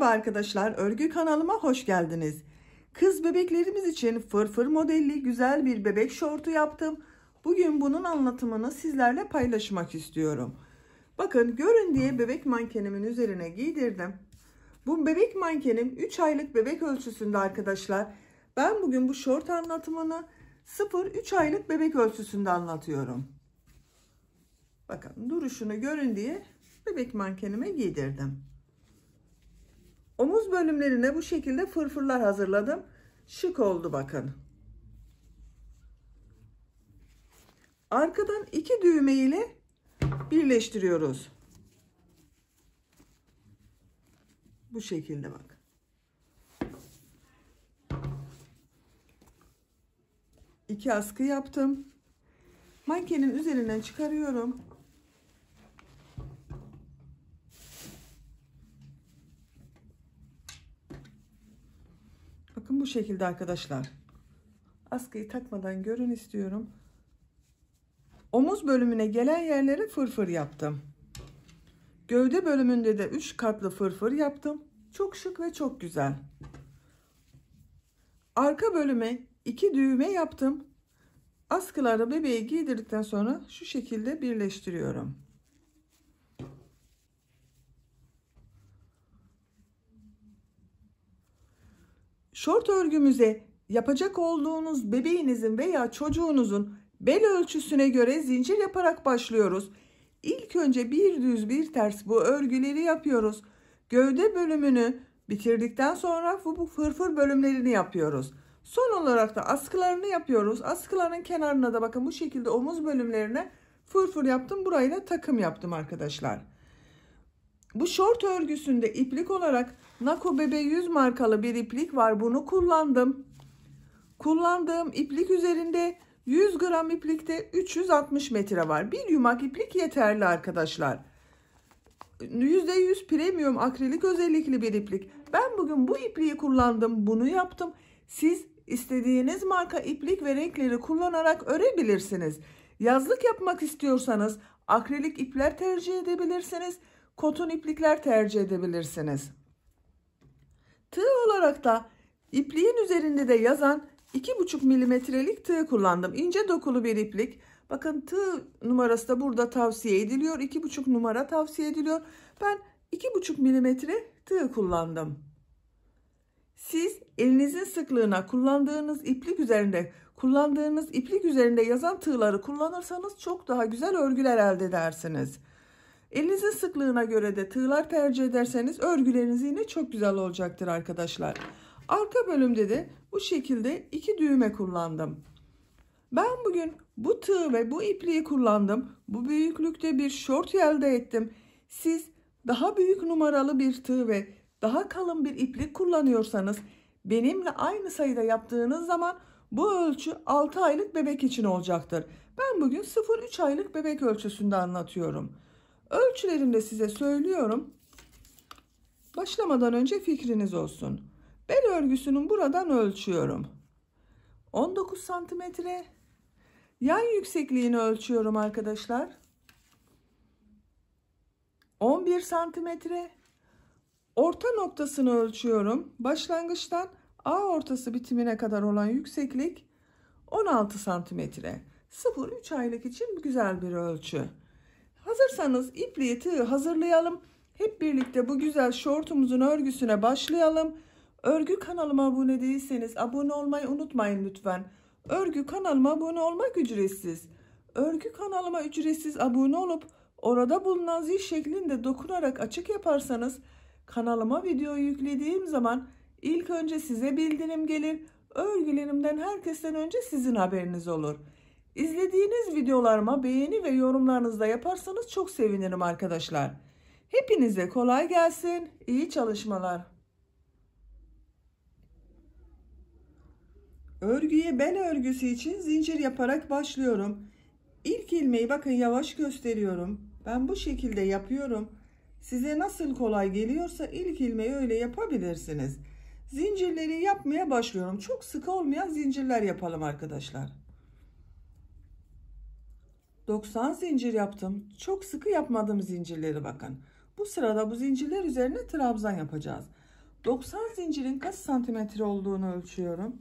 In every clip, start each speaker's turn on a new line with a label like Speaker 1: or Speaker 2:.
Speaker 1: Merhaba arkadaşlar, örgü kanalıma hoş geldiniz. Kız bebeklerimiz için fırfır modelli güzel bir bebek şortu yaptım. Bugün bunun anlatımını sizlerle paylaşmak istiyorum. Bakın görün diye bebek mankenimin üzerine giydirdim. Bu bebek mankenim 3 aylık bebek ölçüsünde arkadaşlar. Ben bugün bu şort anlatımını 0-3 aylık bebek ölçüsünde anlatıyorum. Bakın duruşunu görün diye bebek mankenime giydirdim. Omuz bölümlerine bu şekilde fırfırlar hazırladım. Şık oldu bakın. Arkadan iki düğme ile birleştiriyoruz. Bu şekilde bak. İki askı yaptım. Mankenin üzerinden çıkarıyorum. Bakın bu şekilde arkadaşlar. Askıyı takmadan görün istiyorum. Omuz bölümüne gelen yerlere fırfır yaptım. Gövde bölümünde de 3 katlı fırfır yaptım. Çok şık ve çok güzel. Arka bölüme 2 düğme yaptım. Askıları bebeği giydirdikten sonra şu şekilde birleştiriyorum. Şort örgümüze yapacak olduğunuz bebeğinizin veya çocuğunuzun bel ölçüsüne göre zincir yaparak başlıyoruz. İlk önce bir düz bir ters bu örgüleri yapıyoruz. Gövde bölümünü bitirdikten sonra bu fırfır bölümlerini yapıyoruz. Son olarak da askılarını yapıyoruz. Askıların kenarına da bakın bu şekilde omuz bölümlerine fırfır yaptım. da takım yaptım arkadaşlar. Bu şort örgüsünde iplik olarak Nako Bebe 100 markalı bir iplik var. Bunu kullandım. Kullandığım iplik üzerinde 100 gram iplikte 360 metre var. Bir yumak iplik yeterli arkadaşlar. %100 premium akrilik özellikli bir iplik. Ben bugün bu ipliği kullandım. Bunu yaptım. Siz istediğiniz marka iplik ve renkleri kullanarak örebilirsiniz. Yazlık yapmak istiyorsanız akrilik ipler tercih edebilirsiniz kotun iplikler tercih edebilirsiniz. Tığ olarak da ipliğin üzerinde de yazan 2,5 milimetrelik tığ kullandım. İnce dokulu bir iplik. Bakın tığ numarası da burada tavsiye ediliyor. 2,5 numara tavsiye ediliyor. Ben 2,5 milimetre tığ kullandım. Siz elinizin sıklığına kullandığınız iplik üzerinde kullandığınız iplik üzerinde yazan tığları kullanırsanız çok daha güzel örgüler elde edersiniz. Elinizin sıklığına göre de tığlar tercih ederseniz örgüleriniz yine çok güzel olacaktır arkadaşlar. Arka bölümde de bu şekilde iki düğme kullandım. Ben bugün bu tığ ve bu ipliği kullandım. Bu büyüklükte bir şort elde ettim. Siz daha büyük numaralı bir tığ ve daha kalın bir iplik kullanıyorsanız benimle aynı sayıda yaptığınız zaman bu ölçü 6 aylık bebek için olacaktır. Ben bugün 0-3 aylık bebek ölçüsünde anlatıyorum. Ölçülerini de size söylüyorum. Başlamadan önce fikriniz olsun. Bel örgüsünün buradan ölçüyorum. 19 santimetre. Yan yüksekliğini ölçüyorum arkadaşlar. 11 santimetre. Orta noktasını ölçüyorum. Başlangıçtan A ortası bitimine kadar olan yükseklik 16 santimetre. 0-3 aylık için güzel bir ölçü. Hazırsanız ipliği tığı hazırlayalım. Hep birlikte bu güzel şortumuzun örgüsüne başlayalım. Örgü kanalıma abone değilseniz abone olmayı unutmayın lütfen. Örgü kanalıma abone olmak ücretsiz. Örgü kanalıma ücretsiz abone olup orada bulunan zil şeklinde dokunarak açık yaparsanız kanalıma video yüklediğim zaman ilk önce size bildirim gelir. Örgülerimden herkesten önce sizin haberiniz olur.'' İzlediğiniz videolarıma beğeni ve yorumlarınızda yaparsanız çok sevinirim arkadaşlar. Hepinize kolay gelsin. iyi çalışmalar. Örgüye bel örgüsü için zincir yaparak başlıyorum. İlk ilmeği bakın yavaş gösteriyorum. Ben bu şekilde yapıyorum. Size nasıl kolay geliyorsa ilk ilmeği öyle yapabilirsiniz. Zincirleri yapmaya başlıyorum. Çok sıkı olmayan zincirler yapalım arkadaşlar. 90 zincir yaptım. Çok sıkı yapmadım zincirleri bakın. Bu sırada bu zincirler üzerine trabzan yapacağız. 90 zincirin kaç santimetre olduğunu ölçüyorum.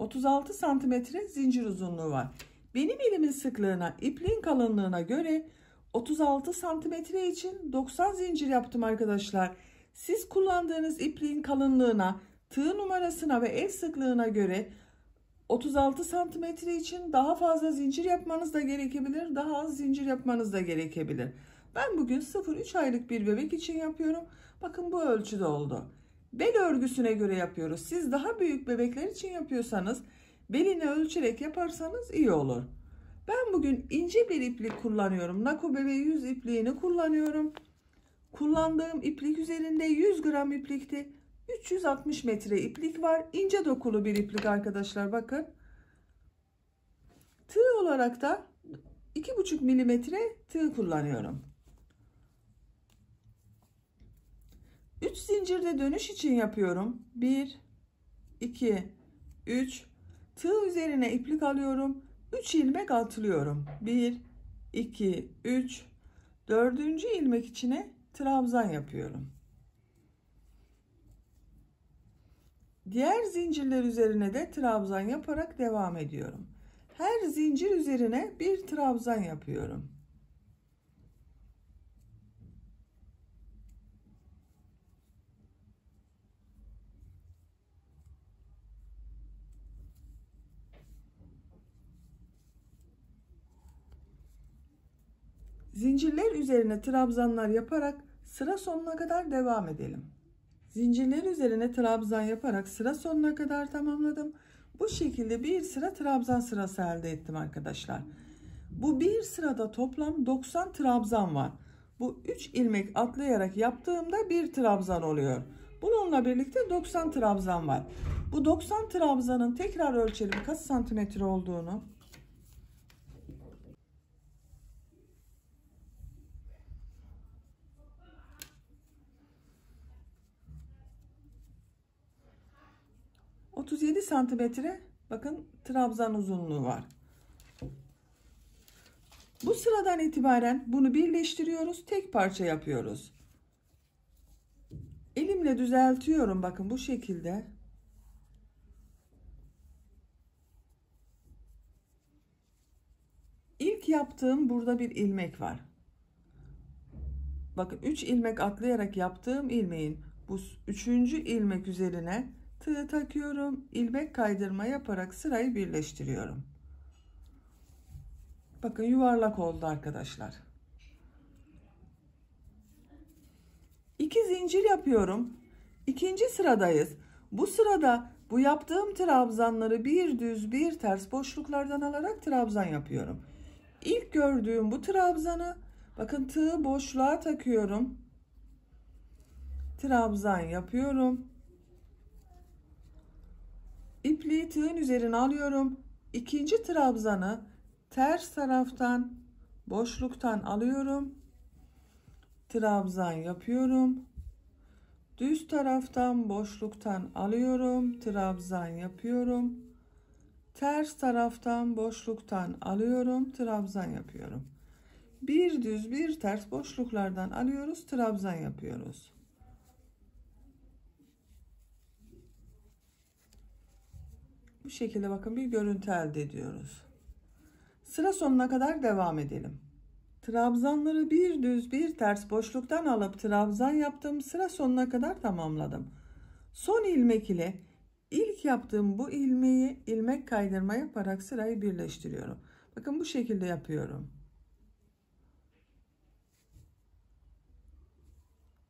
Speaker 1: ...36 santimetre zincir uzunluğu var. Benim elimin sıklığına, ipliğin kalınlığına göre... ...36 santimetre için 90 zincir yaptım arkadaşlar. Arkadaşlar siz kullandığınız ipliğin kalınlığına, tığ numarasına ve el sıklığına göre 36 santimetre için daha fazla zincir yapmanız da gerekebilir, daha az zincir yapmanız da gerekebilir. Ben bugün 0-3 aylık bir bebek için yapıyorum. Bakın bu ölçüde oldu. Bel örgüsüne göre yapıyoruz. Siz daha büyük bebekler için yapıyorsanız belini ölçerek yaparsanız iyi olur. Ben bugün ince bir iplik kullanıyorum. Nako bebe 100 ipliğini kullanıyorum. Kullandığım iplik üzerinde 100 gram iplikti. 360 metre iplik var. İnce dokulu bir iplik arkadaşlar bakın. Tığ olarak da 2,5 milimetre tığ kullanıyorum. 3 zincirde dönüş için yapıyorum. 1 2 3 Tığ üzerine iplik alıyorum. 3 ilmek atlıyorum. 1 2 3 4. ilmek içine trabzan yapıyorum. Diğer zincirler üzerine de trabzan yaparak devam ediyorum. Her zincir üzerine bir trabzan yapıyorum. Zincirler üzerine trabzanlar yaparak Sıra sonuna kadar devam edelim. Zincirler üzerine trabzan yaparak sıra sonuna kadar tamamladım. Bu şekilde bir sıra trabzan sırası elde ettim arkadaşlar. Bu bir sırada toplam 90 trabzan var. Bu 3 ilmek atlayarak yaptığımda bir trabzan oluyor. Bununla birlikte 90 trabzan var. Bu 90 trabzanın tekrar ölçelim kaç santimetre olduğunu santimetre bakın trabzan uzunluğu var. Bu sıradan itibaren bunu birleştiriyoruz. Tek parça yapıyoruz. Elimle düzeltiyorum. Bakın bu şekilde. İlk yaptığım burada bir ilmek var. Bakın 3 ilmek atlayarak yaptığım ilmeğin bu 3. ilmek üzerine tığ takıyorum ilmek kaydırma yaparak sırayı birleştiriyorum bakın yuvarlak oldu arkadaşlar iki zincir yapıyorum İkinci sıradayız bu sırada bu yaptığım trabzanları bir düz bir ters boşluklardan alarak trabzan yapıyorum İlk gördüğüm bu trabzanı bakın tığı boşluğa takıyorum trabzan yapıyorum İpliği tığın üzerine alıyorum. İkinci trabzanı ters taraftan boşluktan alıyorum. Trabzan yapıyorum. Düz taraftan boşluktan alıyorum. Trabzan yapıyorum. Ters taraftan boşluktan alıyorum. Trabzan yapıyorum. Bir düz bir ters boşluklardan alıyoruz. Trabzan yapıyoruz. Bu şekilde bakın bir görüntü elde ediyoruz. Sıra sonuna kadar devam edelim. Trabzanları bir düz bir ters boşluktan alıp trabzan yaptım. Sıra sonuna kadar tamamladım. Son ilmek ile ilk yaptığım bu ilmeği ilmek kaydırma yaparak sırayı birleştiriyorum. Bakın bu şekilde yapıyorum.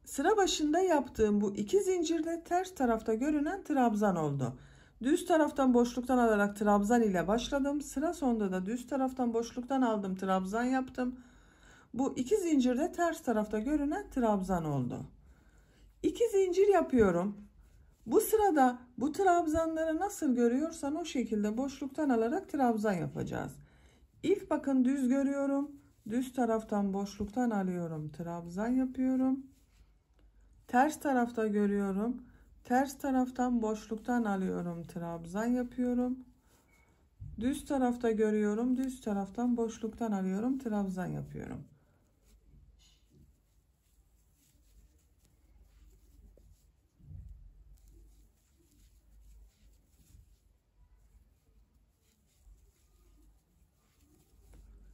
Speaker 1: Sıra başında yaptığım bu iki zincirde ters tarafta görünen trabzan oldu. Düz taraftan boşluktan alarak trabzan ile başladım. Sıra sonunda da düz taraftan boşluktan aldım trabzan yaptım. Bu iki zincirde ters tarafta görünen trabzan oldu. İki zincir yapıyorum. Bu sırada bu trabzanları nasıl görüyorsan o şekilde boşluktan alarak trabzan yapacağız. İlk bakın düz görüyorum. Düz taraftan boşluktan alıyorum. Trabzan yapıyorum. Ters tarafta görüyorum Ters taraftan boşluktan alıyorum. Trabzan yapıyorum. Düz tarafta görüyorum. Düz taraftan boşluktan alıyorum. Trabzan yapıyorum.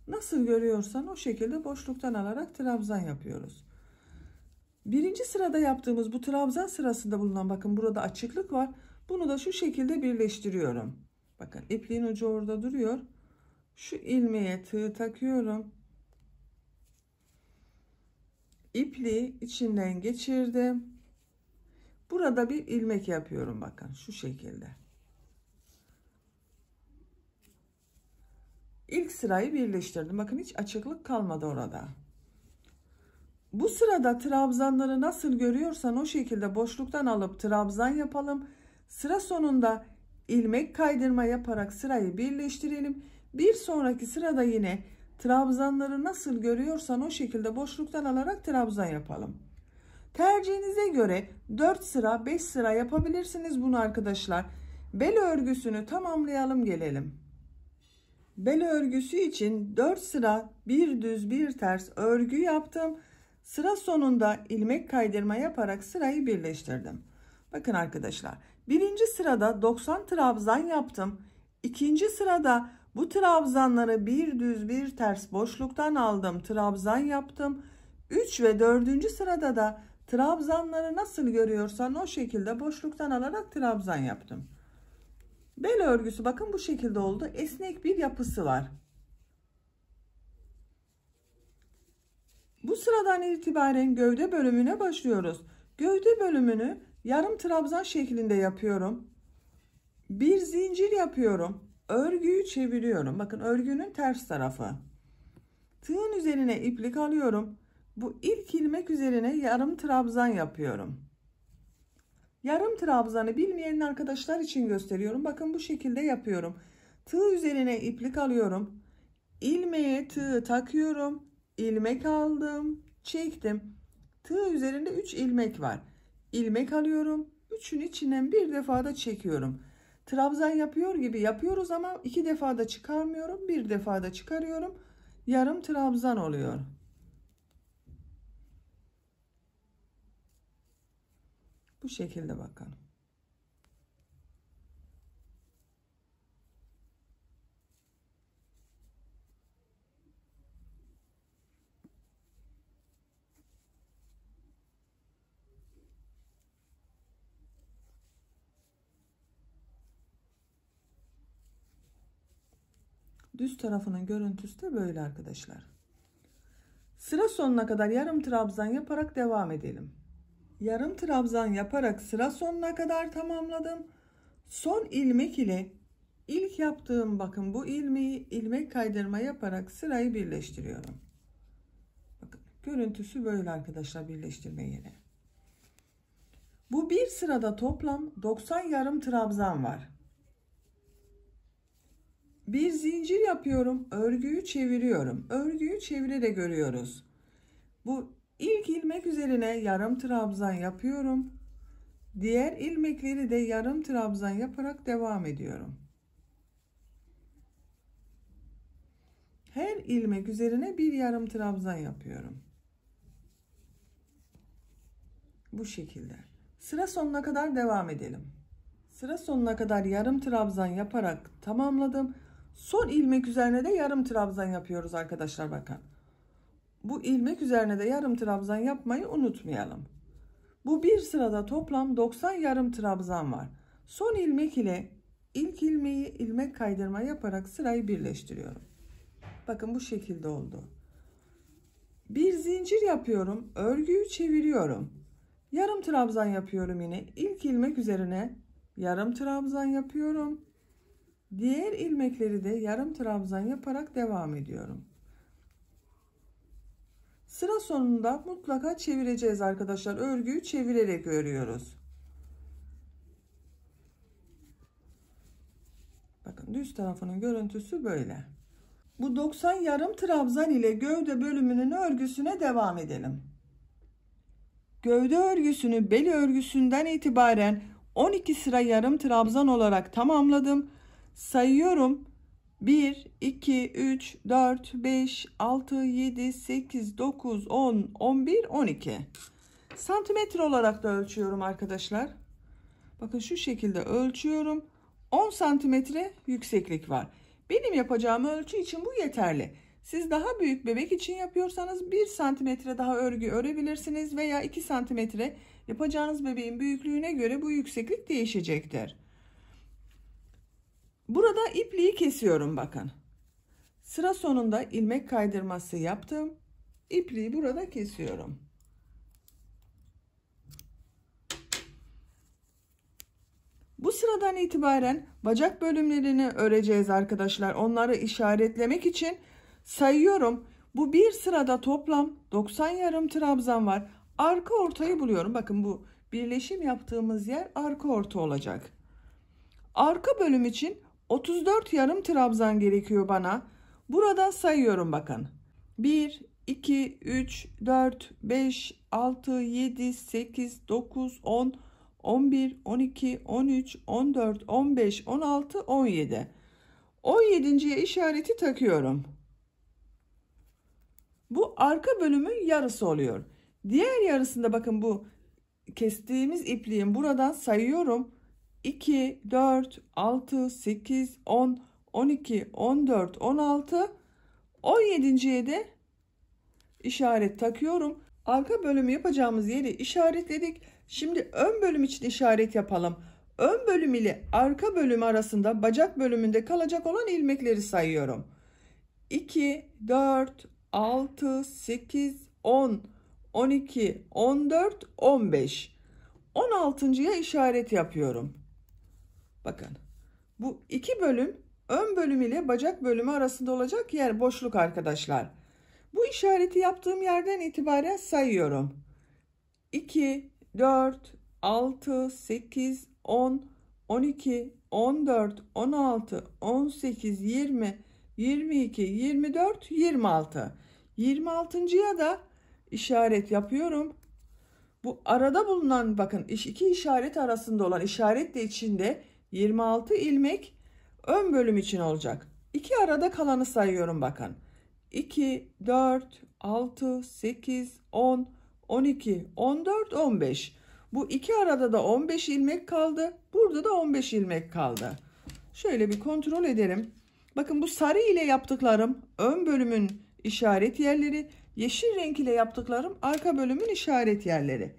Speaker 1: Nasıl görüyorsan o şekilde boşluktan alarak trabzan yapıyoruz. Birinci sırada yaptığımız bu trabzan sırasında bulunan bakın burada açıklık var. Bunu da şu şekilde birleştiriyorum. Bakın ipliğin ucu orada duruyor. Şu ilmeğe tığ takıyorum. İpliği içinden geçirdim. Burada bir ilmek yapıyorum bakın şu şekilde. İlk sırayı birleştirdim. Bakın hiç açıklık kalmadı orada. Bu sırada trabzanları nasıl görüyorsan o şekilde boşluktan alıp trabzan yapalım. Sıra sonunda ilmek kaydırma yaparak sırayı birleştirelim. Bir sonraki sırada yine trabzanları nasıl görüyorsan o şekilde boşluktan alarak trabzan yapalım. Tercihinize göre 4 sıra 5 sıra yapabilirsiniz bunu arkadaşlar. Bel örgüsünü tamamlayalım gelelim. Bel örgüsü için 4 sıra bir düz bir ters örgü yaptım. Sıra sonunda ilmek kaydırma yaparak sırayı birleştirdim. Bakın arkadaşlar birinci sırada 90 trabzan yaptım. İkinci sırada bu trabzanları bir düz bir ters boşluktan aldım trabzan yaptım. 3 ve 4. sırada da trabzanları nasıl görüyorsan o şekilde boşluktan alarak trabzan yaptım. Bel örgüsü bakın bu şekilde oldu. Esnek bir yapısı var. Bu sıradan itibaren gövde bölümüne başlıyoruz. Gövde bölümünü yarım trabzan şeklinde yapıyorum. Bir zincir yapıyorum. Örgüyü çeviriyorum. Bakın örgünün ters tarafı. Tığın üzerine iplik alıyorum. Bu ilk ilmek üzerine yarım trabzan yapıyorum. Yarım trabzanı bilmeyen arkadaşlar için gösteriyorum. Bakın bu şekilde yapıyorum. Tığ üzerine iplik alıyorum. İlmeğe tığı takıyorum ilmek aldım çektim tığ üzerinde 3 ilmek var ilmek alıyorum üçün içinden bir defada çekiyorum trabzan yapıyor gibi yapıyoruz ama iki defada çıkarmıyorum bir defada çıkarıyorum yarım trabzan oluyor bu şekilde bakalım Düz tarafının görüntüsü de böyle arkadaşlar. Sıra sonuna kadar yarım trabzan yaparak devam edelim. Yarım trabzan yaparak sıra sonuna kadar tamamladım. Son ilmek ile ilk yaptığım bakın bu ilmeği ilmek kaydırma yaparak sırayı birleştiriyorum. Bakın görüntüsü böyle arkadaşlar birleştirme yeri. Bu bir sırada toplam 90 yarım trabzan var. Bir zincir yapıyorum. Örgüyü çeviriyorum. Örgüyü çevire görüyoruz. Bu ilk ilmek üzerine yarım trabzan yapıyorum. Diğer ilmekleri de yarım trabzan yaparak devam ediyorum. Her ilmek üzerine bir yarım trabzan yapıyorum. Bu şekilde. Sıra sonuna kadar devam edelim. Sıra sonuna kadar yarım trabzan yaparak tamamladım. Son ilmek üzerine de yarım trabzan yapıyoruz arkadaşlar bakın. Bu ilmek üzerine de yarım trabzan yapmayı unutmayalım. Bu bir sırada toplam 90 yarım trabzan var. Son ilmek ile ilk ilmeği ilmek kaydırma yaparak sırayı birleştiriyorum. Bakın bu şekilde oldu. Bir zincir yapıyorum. Örgüyü çeviriyorum. Yarım trabzan yapıyorum yine. İlk ilmek üzerine yarım trabzan yapıyorum. Diğer ilmekleri de yarım trabzan yaparak devam ediyorum. Sıra sonunda mutlaka çevireceğiz arkadaşlar. Örgüyü çevirerek örüyoruz. Bakın düz tarafının görüntüsü böyle. Bu 90 yarım trabzan ile gövde bölümünün örgüsüne devam edelim. Gövde örgüsünü bel örgüsünden itibaren 12 sıra yarım trabzan olarak tamamladım Sayıyorum. 1, 2, 3, 4, 5, 6, 7, 8, 9, 10, 11, 12. Santimetre olarak da ölçüyorum arkadaşlar. Bakın şu şekilde ölçüyorum. 10 santimetre yükseklik var. Benim yapacağım ölçü için bu yeterli. Siz daha büyük bebek için yapıyorsanız 1 santimetre daha örgü örebilirsiniz veya 2 santimetre yapacağınız bebeğin büyüklüğüne göre bu yükseklik değişecektir. Burada ipliği kesiyorum bakın. Sıra sonunda ilmek kaydırması yaptım. İpliği burada kesiyorum. Bu sıradan itibaren bacak bölümlerini öreceğiz arkadaşlar. Onları işaretlemek için sayıyorum. Bu bir sırada toplam 90 yarım trabzan var. Arka ortayı buluyorum. Bakın bu birleşim yaptığımız yer arka orta olacak. Arka bölüm için 34 yarım trabzan gerekiyor bana. Burada sayıyorum bakın. 1, 2, 3, 4, 5, 6, 7, 8, 9, 10, 11, 12, 13, 14, 15, 16, 17. 17.ye işareti takıyorum. Bu arka bölümün yarısı oluyor. Diğer yarısında bakın bu kestiğimiz ipliğin buradan sayıyorum. 2, 4, 6, 8, 10, 12, 14, 16, 17.ye de işaret takıyorum. Arka bölümü yapacağımız yeri işaretledik. Şimdi ön bölüm için işaret yapalım. Ön bölüm ile arka bölüm arasında bacak bölümünde kalacak olan ilmekleri sayıyorum. 2, 4, 6, 8, 10, 12, 14, 15. 16.ya işaret yapıyorum. Bakın bu iki bölüm ön bölüm ile bacak bölümü arasında olacak yer boşluk arkadaşlar. Bu işareti yaptığım yerden itibaren sayıyorum. 2, 4, 6, 8, 10, 12, 14, 16, 18, 20, 22, 24, 26. 26.ya da işaret yapıyorum. Bu arada bulunan bakın iki işaret arasında olan işaretle içinde 26 ilmek ön bölüm için olacak. İki arada kalanı sayıyorum bakın. 2, 4, 6, 8, 10, 12, 14, 15. Bu iki arada da 15 ilmek kaldı. Burada da 15 ilmek kaldı. Şöyle bir kontrol ederim. Bakın bu sarı ile yaptıklarım ön bölümün işaret yerleri. Yeşil renk ile yaptıklarım arka bölümün işaret yerleri.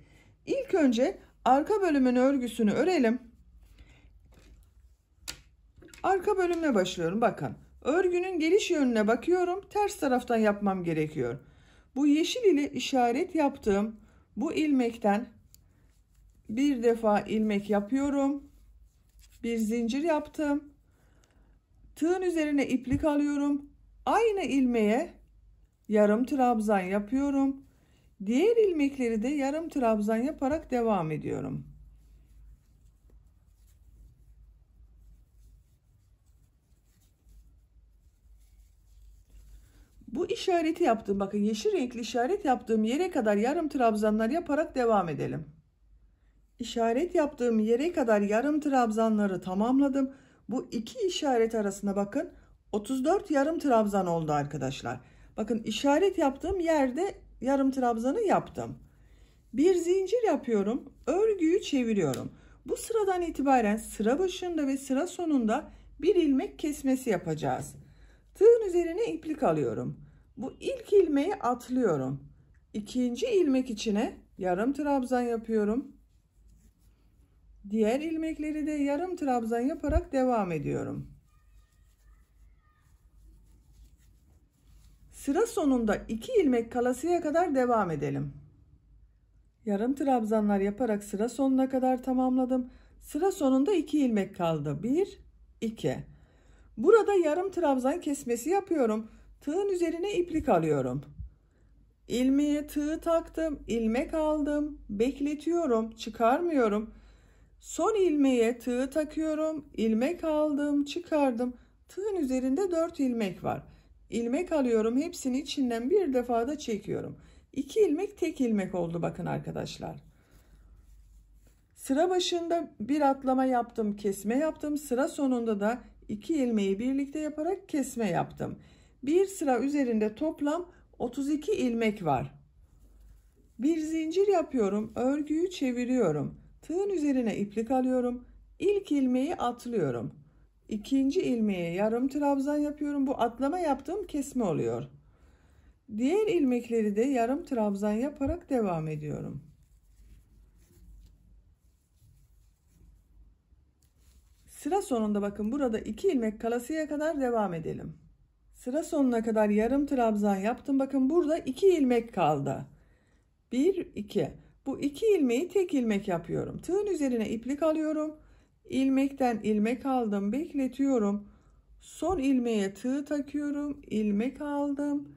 Speaker 1: İlk önce arka bölümün örgüsünü örelim. Arka bölümle başlıyorum bakın. Örgünün geliş yönüne bakıyorum. Ters taraftan yapmam gerekiyor. Bu yeşil ile işaret yaptığım bu ilmekten bir defa ilmek yapıyorum. Bir zincir yaptım. Tığın üzerine iplik alıyorum. Aynı ilmeğe yarım trabzan yapıyorum. Diğer ilmekleri de yarım trabzan yaparak devam ediyorum. Bu işareti yaptım. bakın yeşil renkli işaret yaptığım yere kadar yarım trabzanlar yaparak devam edelim. İşaret yaptığım yere kadar yarım trabzanları tamamladım. Bu iki işaret arasında bakın 34 yarım trabzan oldu arkadaşlar. Bakın işaret yaptığım yerde yarım trabzanı yaptım. Bir zincir yapıyorum. Örgüyü çeviriyorum. Bu sıradan itibaren sıra başında ve sıra sonunda bir ilmek kesmesi yapacağız. Tığın üzerine iplik alıyorum. Bu ilk ilmeği atlıyorum. İkinci ilmek içine yarım trabzan yapıyorum. Diğer ilmekleri de yarım trabzan yaparak devam ediyorum. Sıra sonunda 2 ilmek kalasıya kadar devam edelim. Yarım trabzanlar yaparak sıra sonuna kadar tamamladım. Sıra sonunda 2 ilmek kaldı. 1 2. Burada yarım trabzan kesmesi yapıyorum. Tığın üzerine iplik alıyorum. İlmeğe tığı taktım, ilmek aldım, bekletiyorum, çıkarmıyorum. Son ilmeğe tığı takıyorum, ilmek aldım, çıkardım. Tığın üzerinde 4 ilmek var. İlmek alıyorum, hepsini içinden bir defada çekiyorum. 2 ilmek tek ilmek oldu bakın arkadaşlar. Sıra başında bir atlama yaptım, kesme yaptım. Sıra sonunda da iki ilmeği birlikte yaparak kesme yaptım. Bir sıra üzerinde toplam 32 ilmek var. Bir zincir yapıyorum. Örgüyü çeviriyorum. Tığın üzerine iplik alıyorum. İlk ilmeği atlıyorum. İkinci ilmeğe yarım trabzan yapıyorum. Bu atlama yaptığım kesme oluyor. Diğer ilmekleri de yarım trabzan yaparak devam ediyorum. Sıra sonunda bakın burada 2 ilmek kalasıya kadar devam edelim. Sıra sonuna kadar yarım trabzan yaptım. Bakın burada iki ilmek kaldı. Bir, iki. Bu iki ilmeği tek ilmek yapıyorum. Tığın üzerine iplik alıyorum. İlmekten ilmek aldım. Bekletiyorum. Son ilmeğe tığ takıyorum. ilmek aldım.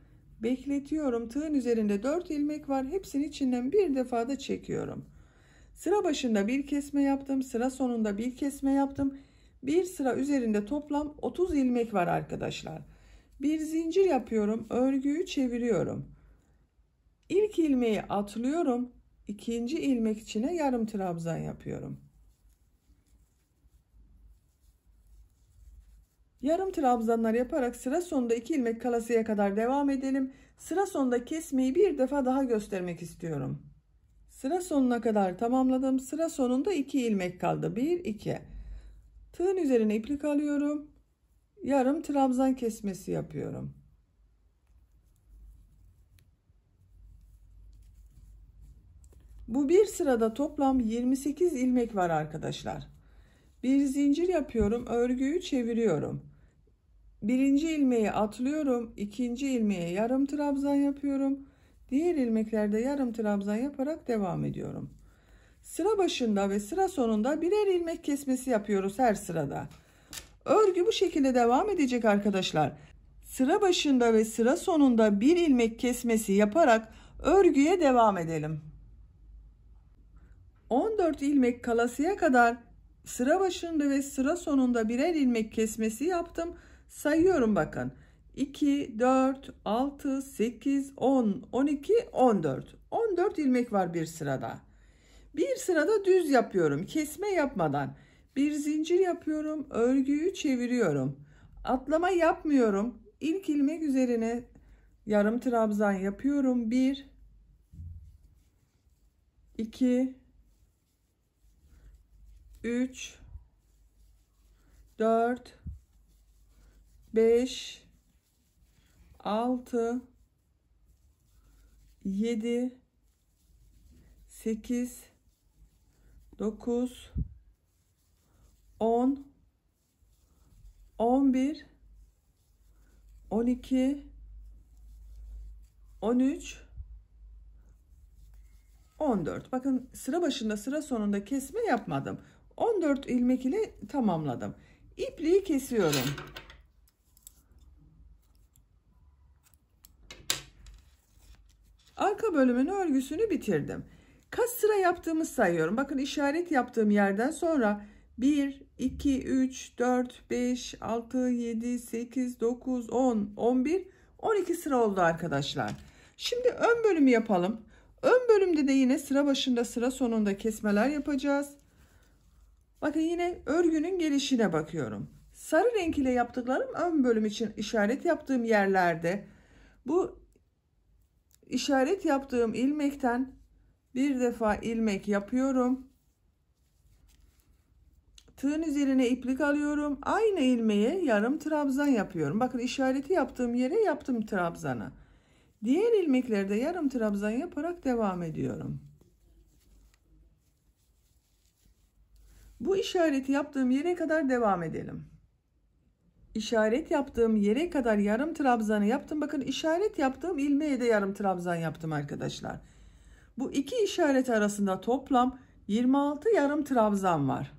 Speaker 1: Bekletiyorum. Tığın üzerinde 4 ilmek var. Hepsini içinden bir defa da çekiyorum. Sıra başında bir kesme yaptım. Sıra sonunda bir kesme yaptım. Bir sıra üzerinde toplam 30 ilmek var arkadaşlar. Bir zincir yapıyorum. Örgüyü çeviriyorum. İlk ilmeği atlıyorum. ikinci ilmek içine yarım trabzan yapıyorum. Yarım trabzanlar yaparak sıra sonunda iki ilmek kalasıya kadar devam edelim. Sıra sonunda kesmeyi bir defa daha göstermek istiyorum. Sıra sonuna kadar tamamladım. Sıra sonunda iki ilmek kaldı. 1 2. Tığın üzerine iplik alıyorum yarım trabzan kesmesi yapıyorum. Bu bir sırada toplam 28 ilmek var arkadaşlar. Bir zincir yapıyorum, örgüyü çeviriyorum. Birinci ilmeği atlıyorum, ikinci ilmeğe yarım trabzan yapıyorum. Diğer ilmeklerde yarım trabzan yaparak devam ediyorum. Sıra başında ve sıra sonunda birer ilmek kesmesi yapıyoruz her sırada. Örgü bu şekilde devam edecek arkadaşlar. Sıra başında ve sıra sonunda bir ilmek kesmesi yaparak örgüye devam edelim. 14 ilmek kalasıya kadar sıra başında ve sıra sonunda birer ilmek kesmesi yaptım. Sayıyorum bakın. 2, 4, 6, 8, 10, 12, 14. 14 ilmek var bir sırada. Bir sırada düz yapıyorum kesme yapmadan. Bir zincir yapıyorum. Örgüyü çeviriyorum. Atlama yapmıyorum. İlk ilmek üzerine yarım trabzan yapıyorum. 1 2 3 4 5 6 7 8 9 10 11 12 13 14 bakın sıra başında sıra sonunda kesme yapmadım 14 ilmek ile tamamladım ipliği kesiyorum arka bölümün örgüsünü bitirdim kaç sıra yaptığımı sayıyorum bakın işaret yaptığım yerden sonra 1 2, 3, 4, 5, 6, 7, 8, 9, 10, 11, 12 sıra oldu arkadaşlar. Şimdi ön bölümü yapalım. Ön bölümde de yine sıra başında sıra sonunda kesmeler yapacağız. Bakın yine örgünün gelişine bakıyorum. Sarı renk ile yaptıklarım ön bölüm için işaret yaptığım yerlerde bu işaret yaptığım ilmekten bir defa ilmek yapıyorum. Tığın üzerine iplik alıyorum. Aynı ilmeğe yarım trabzan yapıyorum. Bakın işareti yaptığım yere yaptım trabzanı. Diğer ilmeklerde yarım trabzan yaparak devam ediyorum. Bu işareti yaptığım yere kadar devam edelim. İşaret yaptığım yere kadar yarım trabzanı yaptım. Bakın işaret yaptığım ilmeğe de yarım trabzan yaptım arkadaşlar. Bu iki işaret arasında toplam 26 yarım trabzan var.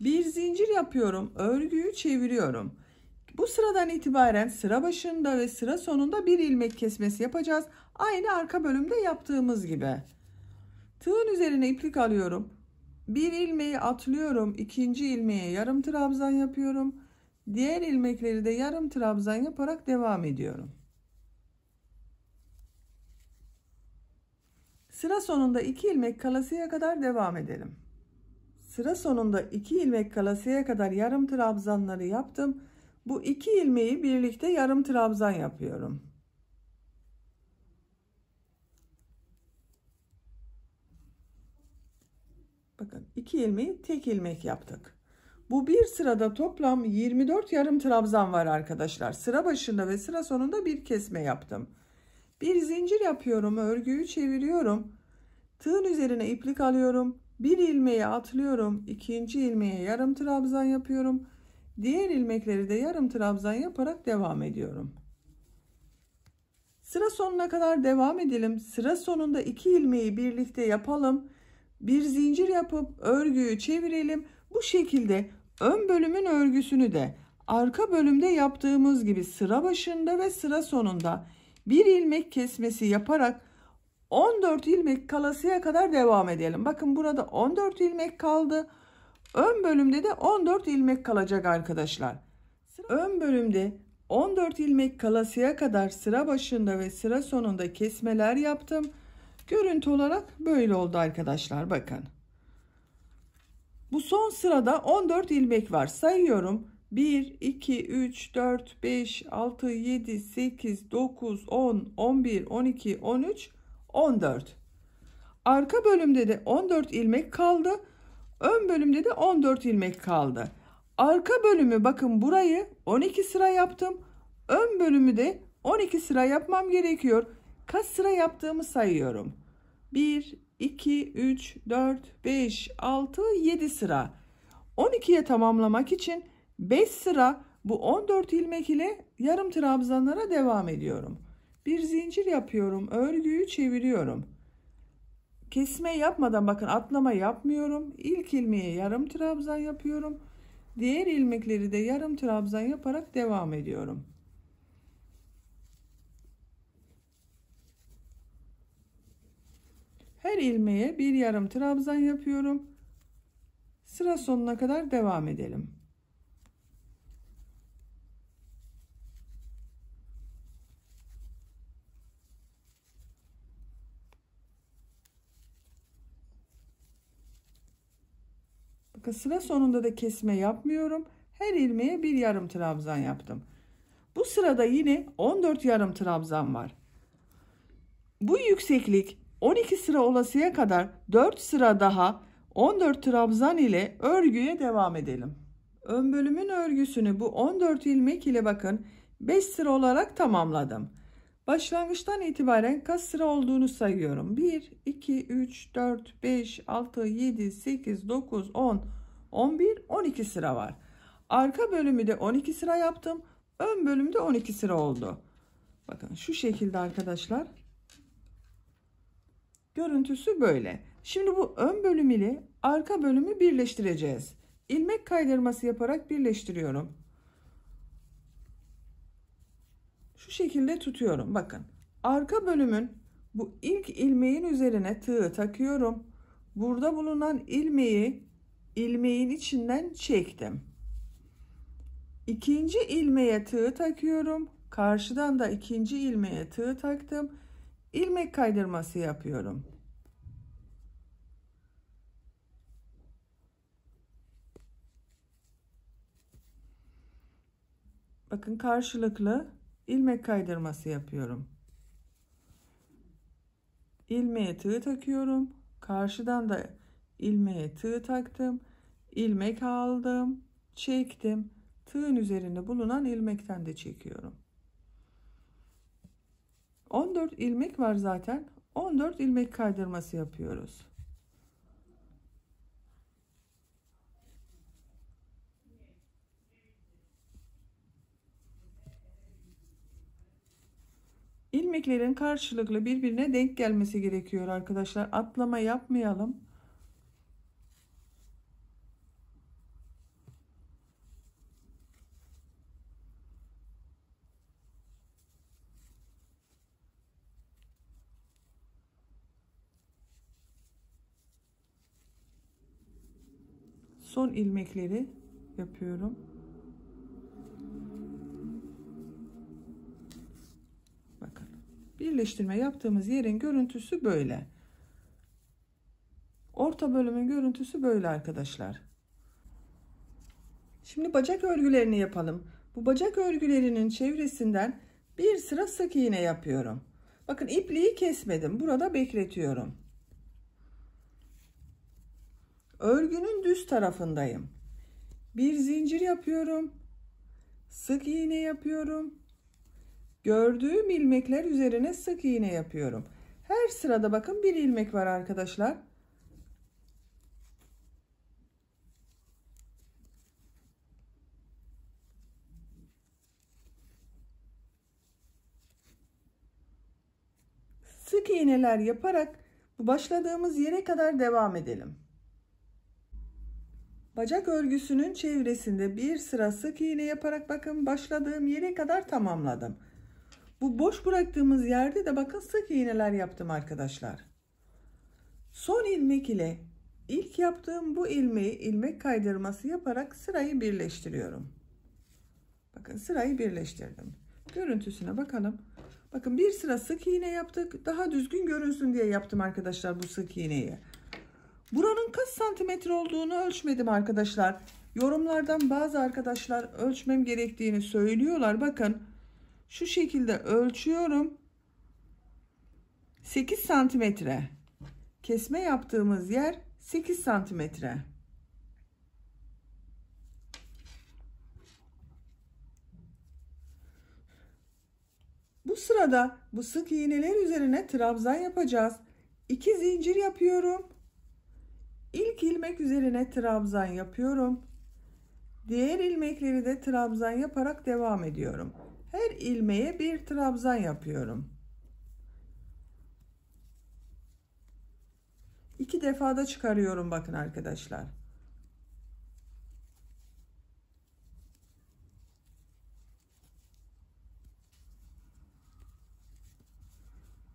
Speaker 1: Bir zincir yapıyorum. Örgüyü çeviriyorum. Bu sıradan itibaren sıra başında ve sıra sonunda bir ilmek kesmesi yapacağız. Aynı arka bölümde yaptığımız gibi. Tığın üzerine iplik alıyorum. Bir ilmeği atlıyorum. ikinci ilmeğe yarım trabzan yapıyorum. Diğer ilmekleri de yarım trabzan yaparak devam ediyorum. Sıra sonunda 2 ilmek kalasıya kadar devam edelim. Sıra sonunda 2 ilmek kalasıya kadar yarım trabzanları yaptım. Bu iki ilmeği birlikte yarım trabzan yapıyorum. Bakın iki ilmeği tek ilmek yaptık. Bu bir sırada toplam 24 yarım trabzan var arkadaşlar. Sıra başında ve sıra sonunda bir kesme yaptım. Bir zincir yapıyorum. Örgüyü çeviriyorum. Tığın üzerine iplik alıyorum. Bir ilmeği atlıyorum. ikinci ilmeğe yarım trabzan yapıyorum. Diğer ilmekleri de yarım trabzan yaparak devam ediyorum. Sıra sonuna kadar devam edelim. Sıra sonunda iki ilmeği birlikte yapalım. Bir zincir yapıp örgüyü çevirelim. Bu şekilde ön bölümün örgüsünü de arka bölümde yaptığımız gibi sıra başında ve sıra sonunda bir ilmek kesmesi yaparak 14 ilmek kalasıya kadar devam edelim. Bakın burada 14 ilmek kaldı. Ön bölümde de 14 ilmek kalacak arkadaşlar. Ön bölümde 14 ilmek kalasıya kadar sıra başında ve sıra sonunda kesmeler yaptım. Görüntü olarak böyle oldu arkadaşlar bakın. Bu son sırada 14 ilmek var sayıyorum. 1, 2, 3, 4, 5, 6, 7, 8, 9, 10, 11, 12, 13, 14. Arka bölümde de 14 ilmek kaldı. Ön bölümde de 14 ilmek kaldı. Arka bölümü bakın burayı 12 sıra yaptım. Ön bölümü de 12 sıra yapmam gerekiyor. Kaç sıra yaptığımı sayıyorum. 1, 2, 3, 4, 5, 6, 7 sıra. 12'ye tamamlamak için 5 sıra bu 14 ilmek ile yarım trabzanlara devam ediyorum. Bir zincir yapıyorum. Örgüyü çeviriyorum. Kesme yapmadan bakın atlama yapmıyorum. İlk ilmeğe yarım trabzan yapıyorum. Diğer ilmekleri de yarım trabzan yaparak devam ediyorum. Her ilmeğe bir yarım trabzan yapıyorum. Sıra sonuna kadar devam edelim. dakika sıra sonunda da kesme yapmıyorum. Her ilmeğe bir yarım trabzan yaptım. Bu sırada yine 14 yarım trabzan var. Bu yükseklik 12 sıra olasıya kadar 4 sıra daha 14 trabzan ile örgüye devam edelim. Ön bölümün örgüsünü bu 14 ilmek ile bakın 5 sıra olarak tamamladım. Başlangıçtan itibaren kaç sıra olduğunu sayıyorum. 1, 2, 3, 4, 5, 6, 7, 8, 9, 10, 11, 12 sıra var. Arka bölümü de 12 sıra yaptım. Ön bölümde 12 sıra oldu. Bakın şu şekilde arkadaşlar. Görüntüsü böyle. Şimdi bu ön bölüm ile arka bölümü birleştireceğiz. İlmek kaydırması yaparak birleştiriyorum. şu şekilde tutuyorum. Bakın arka bölümün bu ilk ilmeğin üzerine tığı takıyorum. Burada bulunan ilmeği ilmeğin içinden çektim. İkinci ilmeğe tığı takıyorum. Karşıdan da ikinci ilmeğe tığı taktım. İlmek kaydırması yapıyorum. Bakın karşılıklı ilmek kaydırması yapıyorum. Ilmeğe tığ takıyorum. Karşıdan da ilmeğe tığ taktım. ilmek aldım. Çektim. Tığın üzerinde bulunan ilmekten de çekiyorum. 14 ilmek var zaten. 14 ilmek kaydırması yapıyoruz. ilmeklerin karşılıklı birbirine denk gelmesi gerekiyor arkadaşlar. Atlama yapmayalım. Son ilmekleri yapıyorum. birleştirme yaptığımız yerin görüntüsü böyle. Orta bölümün görüntüsü böyle arkadaşlar. Şimdi bacak örgülerini yapalım. Bu bacak örgülerinin çevresinden bir sıra sık iğne yapıyorum. Bakın ipliği kesmedim. Burada bekletiyorum. Örgünün düz tarafındayım. Bir zincir yapıyorum. Sık iğne yapıyorum. Gördüğüm ilmekler üzerine sık iğne yapıyorum. Her sırada bakın bir ilmek var arkadaşlar. Sık iğneler yaparak bu başladığımız yere kadar devam edelim. Bacak örgüsünün çevresinde bir sıra sık iğne yaparak bakın başladığım yere kadar tamamladım. Bu boş bıraktığımız yerde de bakın sık iğneler yaptım arkadaşlar. Son ilmek ile ilk yaptığım bu ilmeği ilmek kaydırması yaparak sırayı birleştiriyorum. Bakın sırayı birleştirdim. Görüntüsüne bakalım. Bakın bir sıra sık iğne yaptık. Daha düzgün görünsün diye yaptım arkadaşlar bu sık iğneyi. Buranın kaç santimetre olduğunu ölçmedim arkadaşlar. Yorumlardan bazı arkadaşlar ölçmem gerektiğini söylüyorlar. Bakın şu şekilde ölçüyorum 8 santimetre kesme yaptığımız yer 8 santimetre bu sırada bu sık iğneler üzerine trabzan yapacağız 2 zincir yapıyorum ilk ilmek üzerine trabzan yapıyorum diğer ilmekleri de trabzan yaparak devam ediyorum her ilmeğe bir trabzan yapıyorum. İki defada çıkarıyorum bakın arkadaşlar.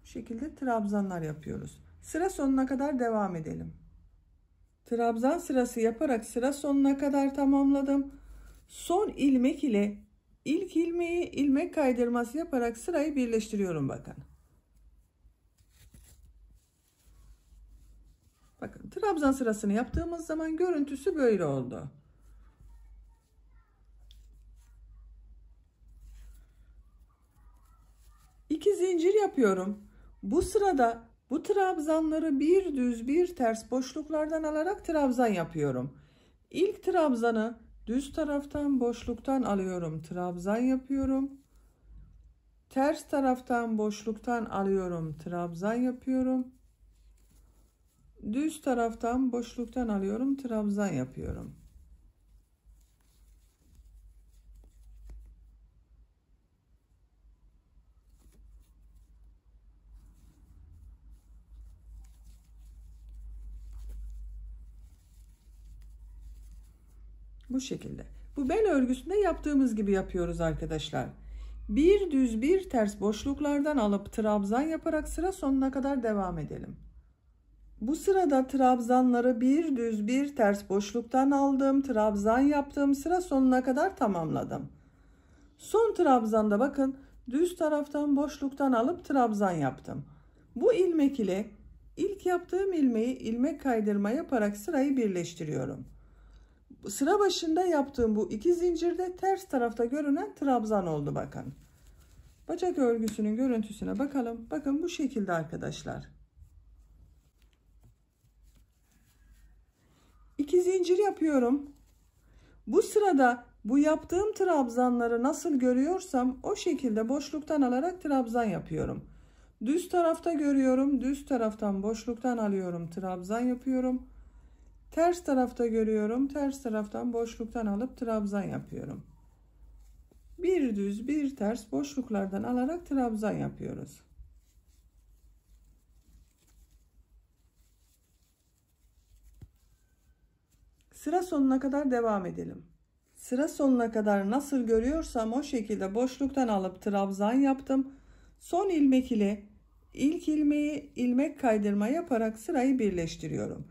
Speaker 1: Bu şekilde trabzanlar yapıyoruz. Sıra sonuna kadar devam edelim. Trabzan sırası yaparak sıra sonuna kadar tamamladım. Son ilmek ile İlk ilmeği ilmek kaydırması yaparak sırayı birleştiriyorum bakın. Bakın trabzan sırasını yaptığımız zaman görüntüsü böyle oldu. İki zincir yapıyorum. Bu sırada bu trabzanları bir düz bir ters boşluklardan alarak trabzan yapıyorum. İlk trabzanı Düz taraftan boşluktan alıyorum. Trabzan yapıyorum. Ters taraftan boşluktan alıyorum. Trabzan yapıyorum. Düz taraftan boşluktan alıyorum. Trabzan yapıyorum. Bu şekilde. Bu bel örgüsünde yaptığımız gibi yapıyoruz arkadaşlar. Bir düz bir ters boşluklardan alıp trabzan yaparak sıra sonuna kadar devam edelim. Bu sırada trabzanları bir düz bir ters boşluktan aldım, trabzan yaptım, sıra sonuna kadar tamamladım. Son trabzanda bakın düz taraftan boşluktan alıp trabzan yaptım. Bu ilmek ile ilk yaptığım ilmeği ilmek kaydırma yaparak sırayı birleştiriyorum sıra başında yaptığım bu iki zincirde ters tarafta görünen trabzan oldu bakın. Bacak örgüsünün görüntüsüne bakalım. Bakın bu şekilde arkadaşlar. İki zincir yapıyorum. Bu sırada bu yaptığım trabzanları nasıl görüyorsam o şekilde boşluktan alarak trabzan yapıyorum. Düz tarafta görüyorum. Düz taraftan boşluktan alıyorum. Trabzan yapıyorum. Ters tarafta görüyorum. Ters taraftan boşluktan alıp trabzan yapıyorum. Bir düz bir ters boşluklardan alarak trabzan yapıyoruz. Sıra sonuna kadar devam edelim. Sıra sonuna kadar nasıl görüyorsam o şekilde boşluktan alıp trabzan yaptım. Son ilmek ile ilk ilmeği ilmek kaydırma yaparak sırayı birleştiriyorum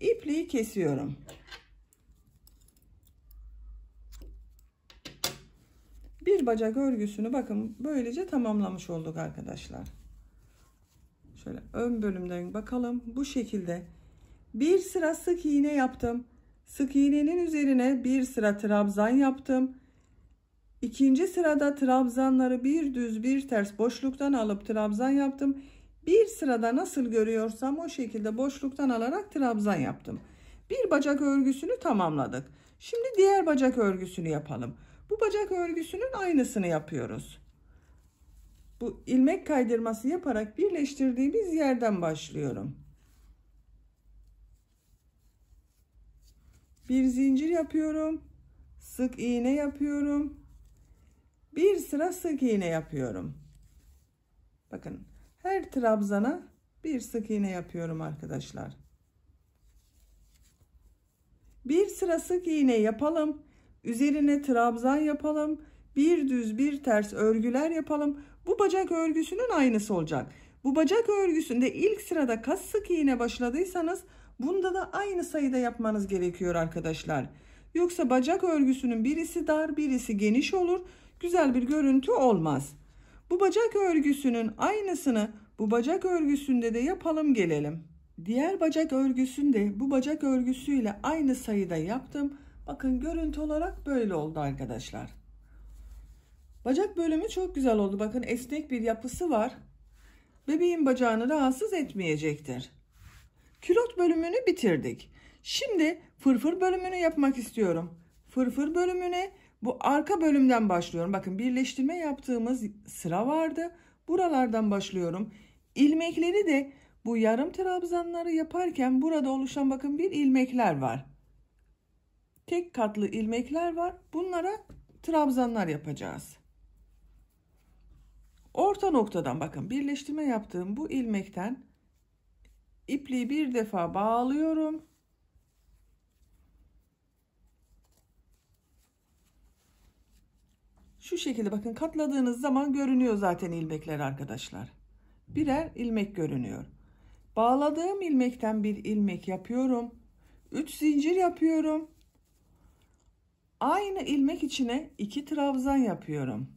Speaker 1: ipliği kesiyorum. Bir bacak örgüsünü bakın böylece tamamlamış olduk arkadaşlar. Şöyle ön bölümden bakalım. Bu şekilde bir sıra sık iğne yaptım. Sık iğnenin üzerine bir sıra trabzan yaptım. İkinci sırada trabzanları bir düz bir ters boşluktan alıp trabzan yaptım. Bir sırada nasıl görüyorsam o şekilde boşluktan alarak trabzan yaptım. Bir bacak örgüsünü tamamladık. Şimdi diğer bacak örgüsünü yapalım. Bu bacak örgüsünün aynısını yapıyoruz. Bu ilmek kaydırması yaparak birleştirdiğimiz yerden başlıyorum. Bir zincir yapıyorum. Sık iğne yapıyorum. Bir sıra sık iğne yapıyorum. Bakın her trabzana bir sık iğne yapıyorum arkadaşlar. Bir sıra sık iğne yapalım. Üzerine trabzan yapalım. Bir düz bir ters örgüler yapalım. Bu bacak örgüsünün aynısı olacak. Bu bacak örgüsünde ilk sırada kas sık iğne başladıysanız bunda da aynı sayıda yapmanız gerekiyor arkadaşlar. Yoksa bacak örgüsünün birisi dar birisi geniş olur. Güzel bir görüntü olmaz. Bu bacak örgüsünün aynısını bu bacak örgüsünde de yapalım gelelim. Diğer bacak örgüsünde bu bacak örgüsüyle aynı sayıda yaptım. Bakın görüntü olarak böyle oldu arkadaşlar. Bacak bölümü çok güzel oldu. Bakın esnek bir yapısı var. Bebeğin bacağını rahatsız etmeyecektir. Külot bölümünü bitirdik. Şimdi fırfır bölümünü yapmak istiyorum. Fırfır bölümüne bu arka bölümden başlıyorum. Bakın birleştirme yaptığımız sıra vardı. Buralardan başlıyorum. İlmekleri de bu yarım trabzanları yaparken burada oluşan bakın bir ilmekler var. Tek katlı ilmekler var. Bunlara trabzanlar yapacağız. Orta noktadan bakın birleştirme yaptığım bu ilmekten ipliği bir defa bağlıyorum. Şu şekilde bakın katladığınız zaman görünüyor zaten ilmekler arkadaşlar. Birer ilmek görünüyor. Bağladığım ilmekten bir ilmek yapıyorum. 3 zincir yapıyorum. Aynı ilmek içine 2 trabzan yapıyorum.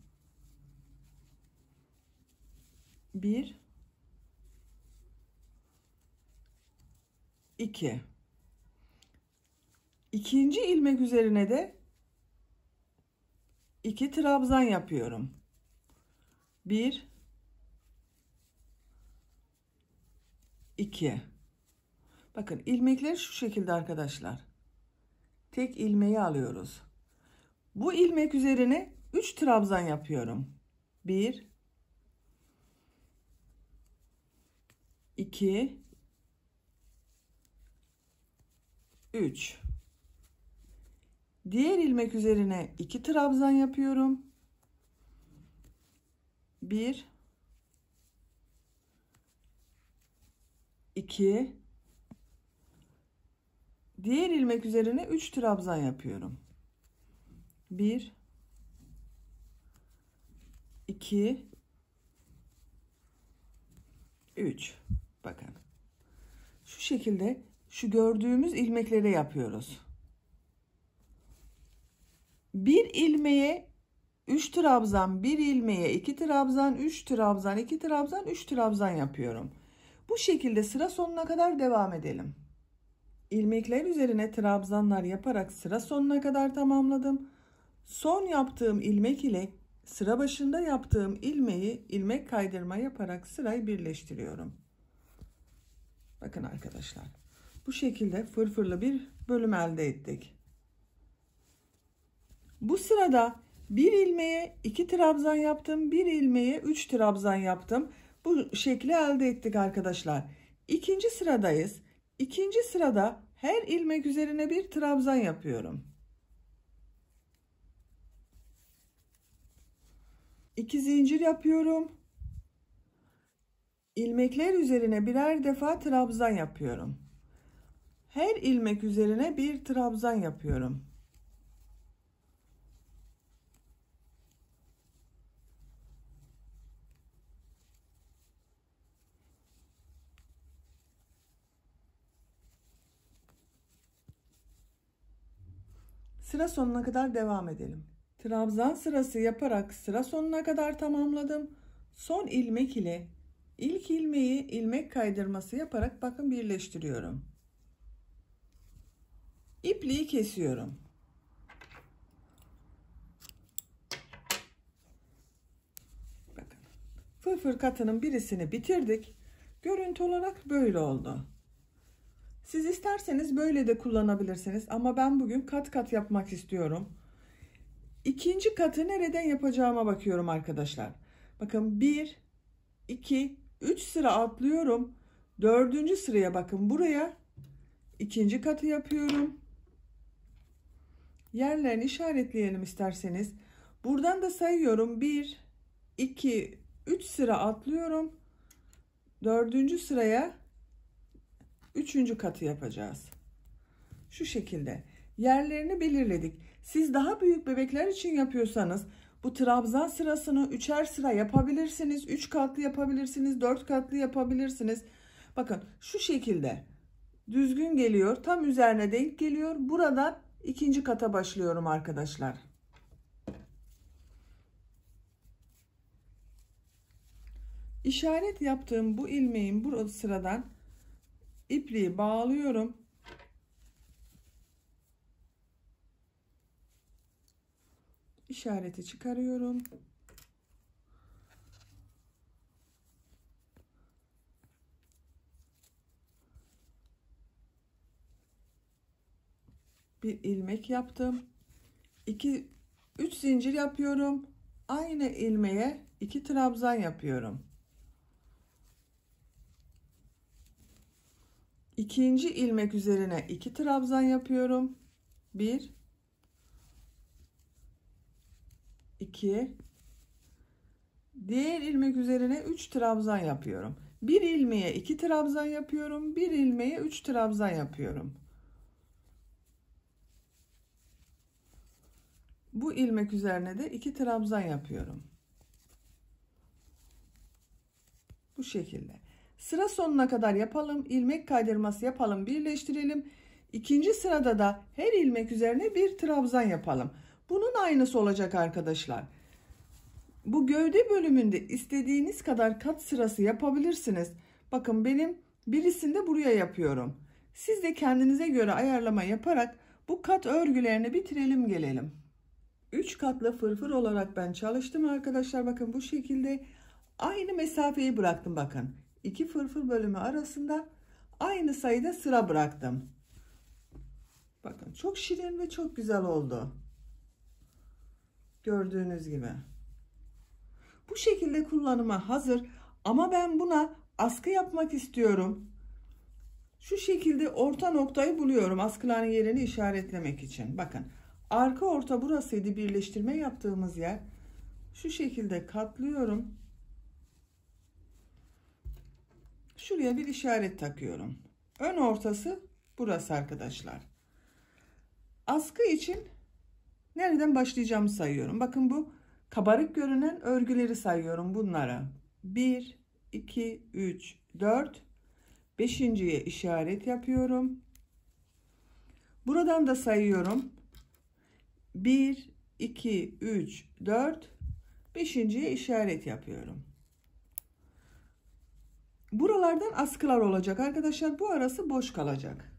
Speaker 1: 1 2 İkinci ilmek üzerine de 2 trabzan yapıyorum. 1 2 Bakın ilmekler şu şekilde arkadaşlar. Tek ilmeği alıyoruz. Bu ilmek üzerine 3 trabzan yapıyorum. 1 2 3 Diğer ilmek üzerine 2 trabzan yapıyorum. 1 2 Diğer ilmek üzerine 3 trabzan yapıyorum. 1 2 3 Bakın. Şu şekilde şu gördüğümüz ilmeklere yapıyoruz bir ilmeğe 3 trabzan, bir ilmeğe 2 trabzan, 3 trabzan, 2 trabzan, 3 trabzan yapıyorum. Bu şekilde sıra sonuna kadar devam edelim. İlmekler üzerine trabzanlar yaparak sıra sonuna kadar tamamladım. Son yaptığım ilmek ile sıra başında yaptığım ilmeği ilmek kaydırma yaparak sırayı birleştiriyorum. Bakın arkadaşlar bu şekilde fırfırlı bir bölüm elde ettik. Bu sırada bir ilmeğe iki trabzan yaptım. Bir ilmeğe üç trabzan yaptım. Bu şekli elde ettik arkadaşlar. İkinci sıradayız. İkinci sırada her ilmek üzerine bir trabzan yapıyorum. İki zincir yapıyorum. İlmekler üzerine birer defa trabzan yapıyorum. Her ilmek üzerine bir trabzan yapıyorum. Sıra sonuna kadar devam edelim. Trabzan sırası yaparak sıra sonuna kadar tamamladım. Son ilmek ile ilk ilmeği ilmek kaydırması yaparak bakın birleştiriyorum. İpliği kesiyorum. Bakın. Fırfır katının birisini bitirdik. Görüntü olarak böyle oldu. Siz isterseniz böyle de kullanabilirsiniz ama ben bugün kat kat yapmak istiyorum. İkinci katı nereden yapacağıma bakıyorum arkadaşlar. Bakın 1, 2, 3 sıra atlıyorum. Dördüncü sıraya bakın buraya ikinci katı yapıyorum. Yerlerini işaretleyelim isterseniz. Buradan da sayıyorum. 1, 2, 3 sıra atlıyorum. Dördüncü sıraya Üçüncü katı yapacağız. Şu şekilde yerlerini belirledik. Siz daha büyük bebekler için yapıyorsanız bu trabzan sırasını üçer sıra yapabilirsiniz. Üç katlı yapabilirsiniz. Dört katlı yapabilirsiniz. Bakın şu şekilde düzgün geliyor. Tam üzerine denk geliyor. Buradan ikinci kata başlıyorum arkadaşlar. İşaret yaptığım bu ilmeğin bu sıradan ipliği bağlıyorum. işareti çıkarıyorum. Bir ilmek yaptım. 2 3 zincir yapıyorum. Aynı ilmeğe 2 trabzan yapıyorum. ikinci ilmek üzerine iki trabzan yapıyorum. Bir, iki, diğer ilmek üzerine üç trabzan yapıyorum. Bir ilmeğe iki trabzan yapıyorum. Bir ilmeğe üç trabzan yapıyorum. Bu ilmek üzerine de iki trabzan yapıyorum. Bu şekilde. Sıra sonuna kadar yapalım. ilmek kaydırması yapalım. Birleştirelim. İkinci sırada da her ilmek üzerine bir trabzan yapalım. Bunun aynısı olacak arkadaşlar. Bu gövde bölümünde istediğiniz kadar kat sırası yapabilirsiniz. Bakın benim birisinde buraya yapıyorum. Siz de kendinize göre ayarlama yaparak bu kat örgülerini bitirelim gelelim. 3 katlı fırfır olarak ben çalıştım arkadaşlar. Bakın bu şekilde aynı mesafeyi bıraktım bakın. 2 fırfır bölümü arasında aynı sayıda sıra bıraktım. Bakın çok şirin ve çok güzel oldu. Gördüğünüz gibi. Bu şekilde kullanıma hazır ama ben buna askı yapmak istiyorum. Şu şekilde orta noktayı buluyorum askıların yerini işaretlemek için. Bakın arka orta burasıydı birleştirme yaptığımız yer. Şu şekilde katlıyorum. Şuraya bir işaret takıyorum. Ön ortası burası arkadaşlar. Askı için nereden başlayacağımı sayıyorum. Bakın bu kabarık görünen örgüleri sayıyorum bunlara. 1, 2, 3, 4, 5.ye işaret yapıyorum. Buradan da sayıyorum. 1, 2, 3, 4, 5.ye işaret yapıyorum. Buralardan askılar olacak arkadaşlar. Bu arası boş kalacak.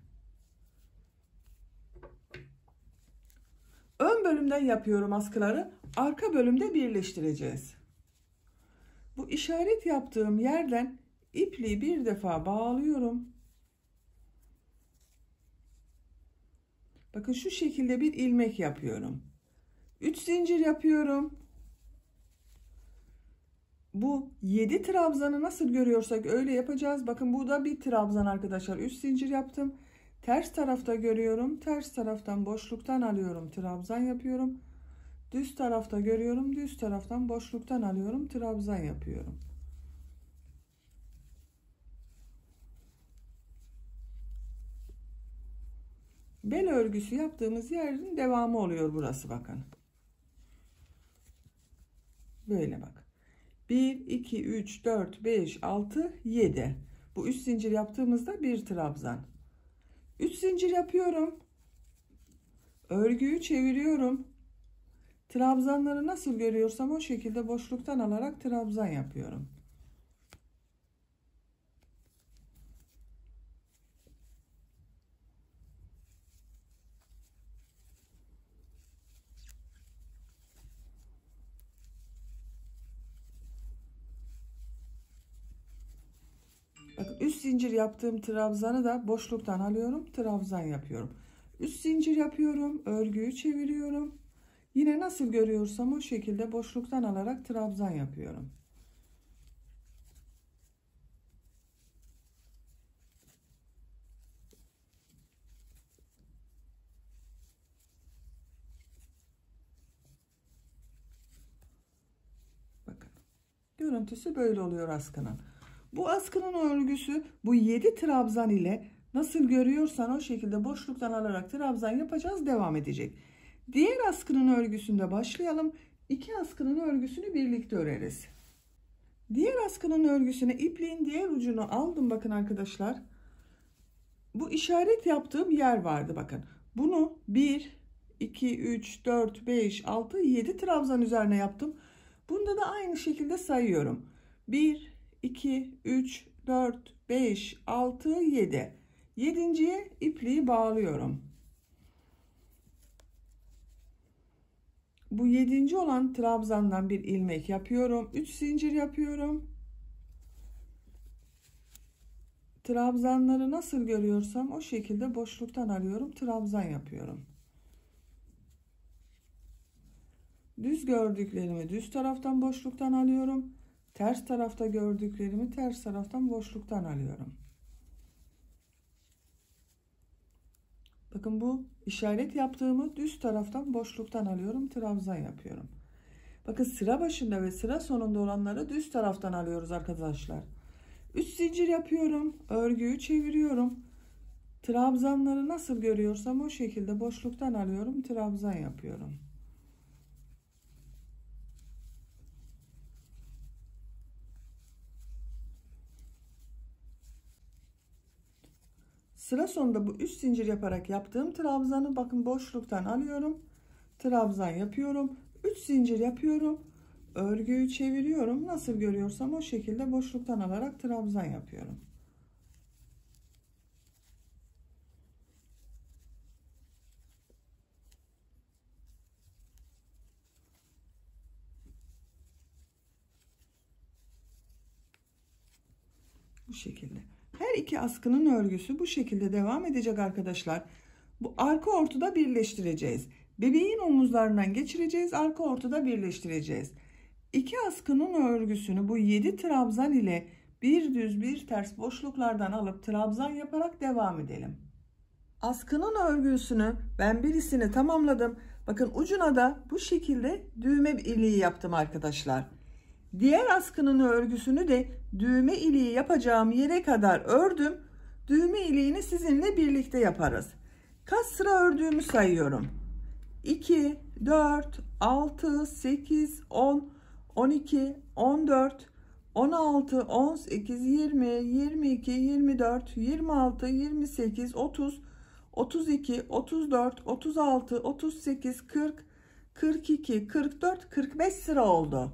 Speaker 1: Ön bölümden yapıyorum askıları. Arka bölümde birleştireceğiz. Bu işaret yaptığım yerden ipliği bir defa bağlıyorum. Bakın şu şekilde bir ilmek yapıyorum. 3 zincir yapıyorum bu 7 trabzanı nasıl görüyorsak öyle yapacağız. Bakın bu da bir trabzan arkadaşlar. Üst zincir yaptım. Ters tarafta görüyorum. Ters taraftan boşluktan alıyorum. Trabzan yapıyorum. Düz tarafta görüyorum. Düz taraftan boşluktan alıyorum. Trabzan yapıyorum. Bel örgüsü yaptığımız yerin devamı oluyor burası bakın. Böyle bak. 1, 2, 3, 4, 5, 6, 7. Bu 3 zincir yaptığımızda bir trabzan. 3 zincir yapıyorum. Örgüyü çeviriyorum. Trabzanları nasıl görüyorsam o şekilde boşluktan alarak trabzan yapıyorum. zincir yaptığım trabzanı da boşluktan alıyorum. Trabzan yapıyorum. Üst zincir yapıyorum. Örgüyü çeviriyorum. Yine nasıl görüyorsam o şekilde boşluktan alarak trabzan yapıyorum. Bakın. Görüntüsü böyle oluyor askının. Bu askının örgüsü bu 7 trabzan ile nasıl görüyorsan o şekilde boşluktan alarak trabzan yapacağız devam edecek. Diğer askının örgüsünde başlayalım. İki askının örgüsünü birlikte öreriz. Diğer askının örgüsüne ipliğin diğer ucunu aldım bakın arkadaşlar. Bu işaret yaptığım yer vardı bakın. Bunu 1, 2, 3, 4, 5, 6, 7 trabzan üzerine yaptım. Bunda da aynı şekilde sayıyorum. 1, 2, 3, 4, 5, 6, 7. Yedinciye ipliği bağlıyorum. Bu yedinci olan trabzandan bir ilmek yapıyorum. 3 zincir yapıyorum. Trabzanları nasıl görüyorsam o şekilde boşluktan alıyorum. Trabzan yapıyorum. Düz gördüklerimi düz taraftan boşluktan alıyorum. Ters tarafta gördüklerimi ters taraftan boşluktan alıyorum. Bakın bu işaret yaptığımı düz taraftan boşluktan alıyorum. Trabzan yapıyorum. Bakın sıra başında ve sıra sonunda olanları düz taraftan alıyoruz arkadaşlar. Üst zincir yapıyorum. Örgüyü çeviriyorum. Trabzanları nasıl görüyorsam o şekilde boşluktan alıyorum. Trabzan yapıyorum. Sıra sonunda bu üst zincir yaparak yaptığım trabzanı bakın boşluktan alıyorum. Trabzan yapıyorum. 3 zincir yapıyorum. Örgüyü çeviriyorum. Nasıl görüyorsam o şekilde boşluktan alarak trabzan yapıyorum. Bu şekilde. Her iki askının örgüsü bu şekilde devam edecek arkadaşlar. Bu arka ortada birleştireceğiz. Bebeğin omuzlarından geçireceğiz. Arka ortada birleştireceğiz. İki askının örgüsünü bu 7 trabzan ile bir düz bir ters boşluklardan alıp trabzan yaparak devam edelim. Askının örgüsünü ben birisini tamamladım. Bakın ucuna da bu şekilde düğme iliği yaptım arkadaşlar. Diğer askının örgüsünü de düğme iliği yapacağım yere kadar ördüm. Düğme iliğini sizinle birlikte yaparız. Kaç sıra ördüğümü sayıyorum. 2, 4, 6, 8, 10, 12, 14, 16, 18, 20, 22, 24, 26, 28, 30, 32, 34, 36, 38, 40, 42, 44, 45 sıra oldu.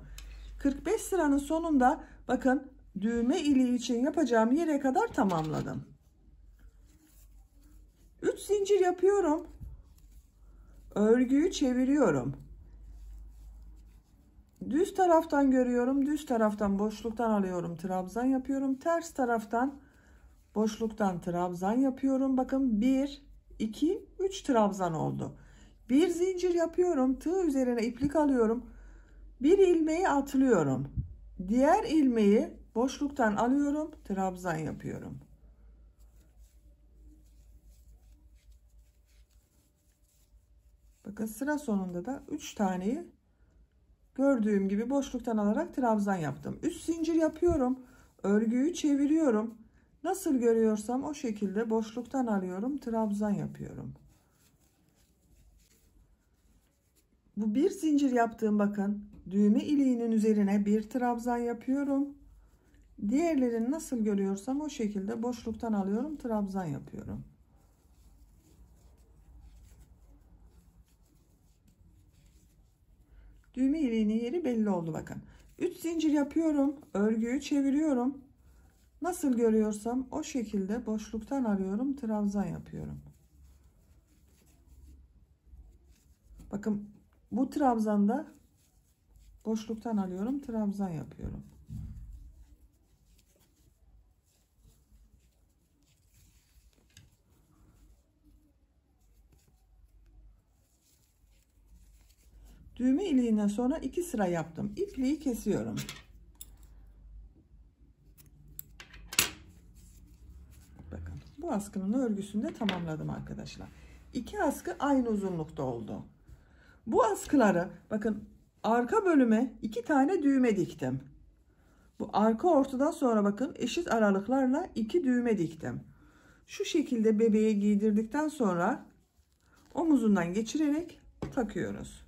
Speaker 1: 45 sıranın sonunda bakın düğme iliği için yapacağım yere kadar tamamladım. 3 zincir yapıyorum. Örgüyü çeviriyorum. Düz taraftan görüyorum. Düz taraftan boşluktan alıyorum. Trabzan yapıyorum. Ters taraftan boşluktan trabzan yapıyorum. Bakın 1, 2, 3 trabzan oldu. Bir zincir yapıyorum. Tığ üzerine iplik alıyorum. Bir ilmeği atlıyorum. Diğer ilmeği boşluktan alıyorum. Trabzan yapıyorum. Bakın sıra sonunda da 3 taneyi gördüğüm gibi boşluktan alarak trabzan yaptım. Üst zincir yapıyorum. Örgüyü çeviriyorum. Nasıl görüyorsam o şekilde boşluktan alıyorum. Trabzan yapıyorum. Bu bir zincir yaptığım bakın düğme iliğinin üzerine bir trabzan yapıyorum. Diğerlerini nasıl görüyorsam o şekilde boşluktan alıyorum. Trabzan yapıyorum. Düğme iliğinin yeri belli oldu bakın. 3 zincir yapıyorum. Örgüyü çeviriyorum. Nasıl görüyorsam o şekilde boşluktan alıyorum. Trabzan yapıyorum. Bakın bu trabzanda boşluktan alıyorum trabzan yapıyorum düğme iliğinden sonra iki sıra yaptım ipliği kesiyorum bakın bu askının örgüsünü de tamamladım arkadaşlar iki askı aynı uzunlukta oldu bu askıları bakın arka bölüme iki tane düğme diktim. Bu arka ortadan sonra bakın eşit aralıklarla iki düğme diktim. Şu şekilde bebeğe giydirdikten sonra omuzundan geçirerek takıyoruz.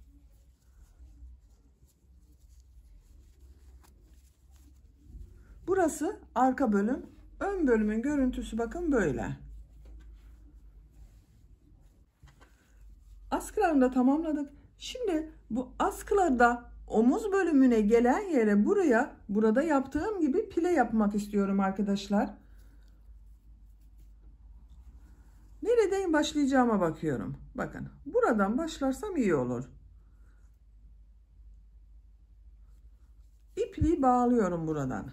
Speaker 1: Burası arka bölüm. Ön bölümün görüntüsü bakın böyle. Askılarını da tamamladık. Şimdi bu askılarda omuz bölümüne gelen yere buraya burada yaptığım gibi pile yapmak istiyorum arkadaşlar. Nereden başlayacağıma bakıyorum. Bakın buradan başlarsam iyi olur. İpliği bağlıyorum buradan.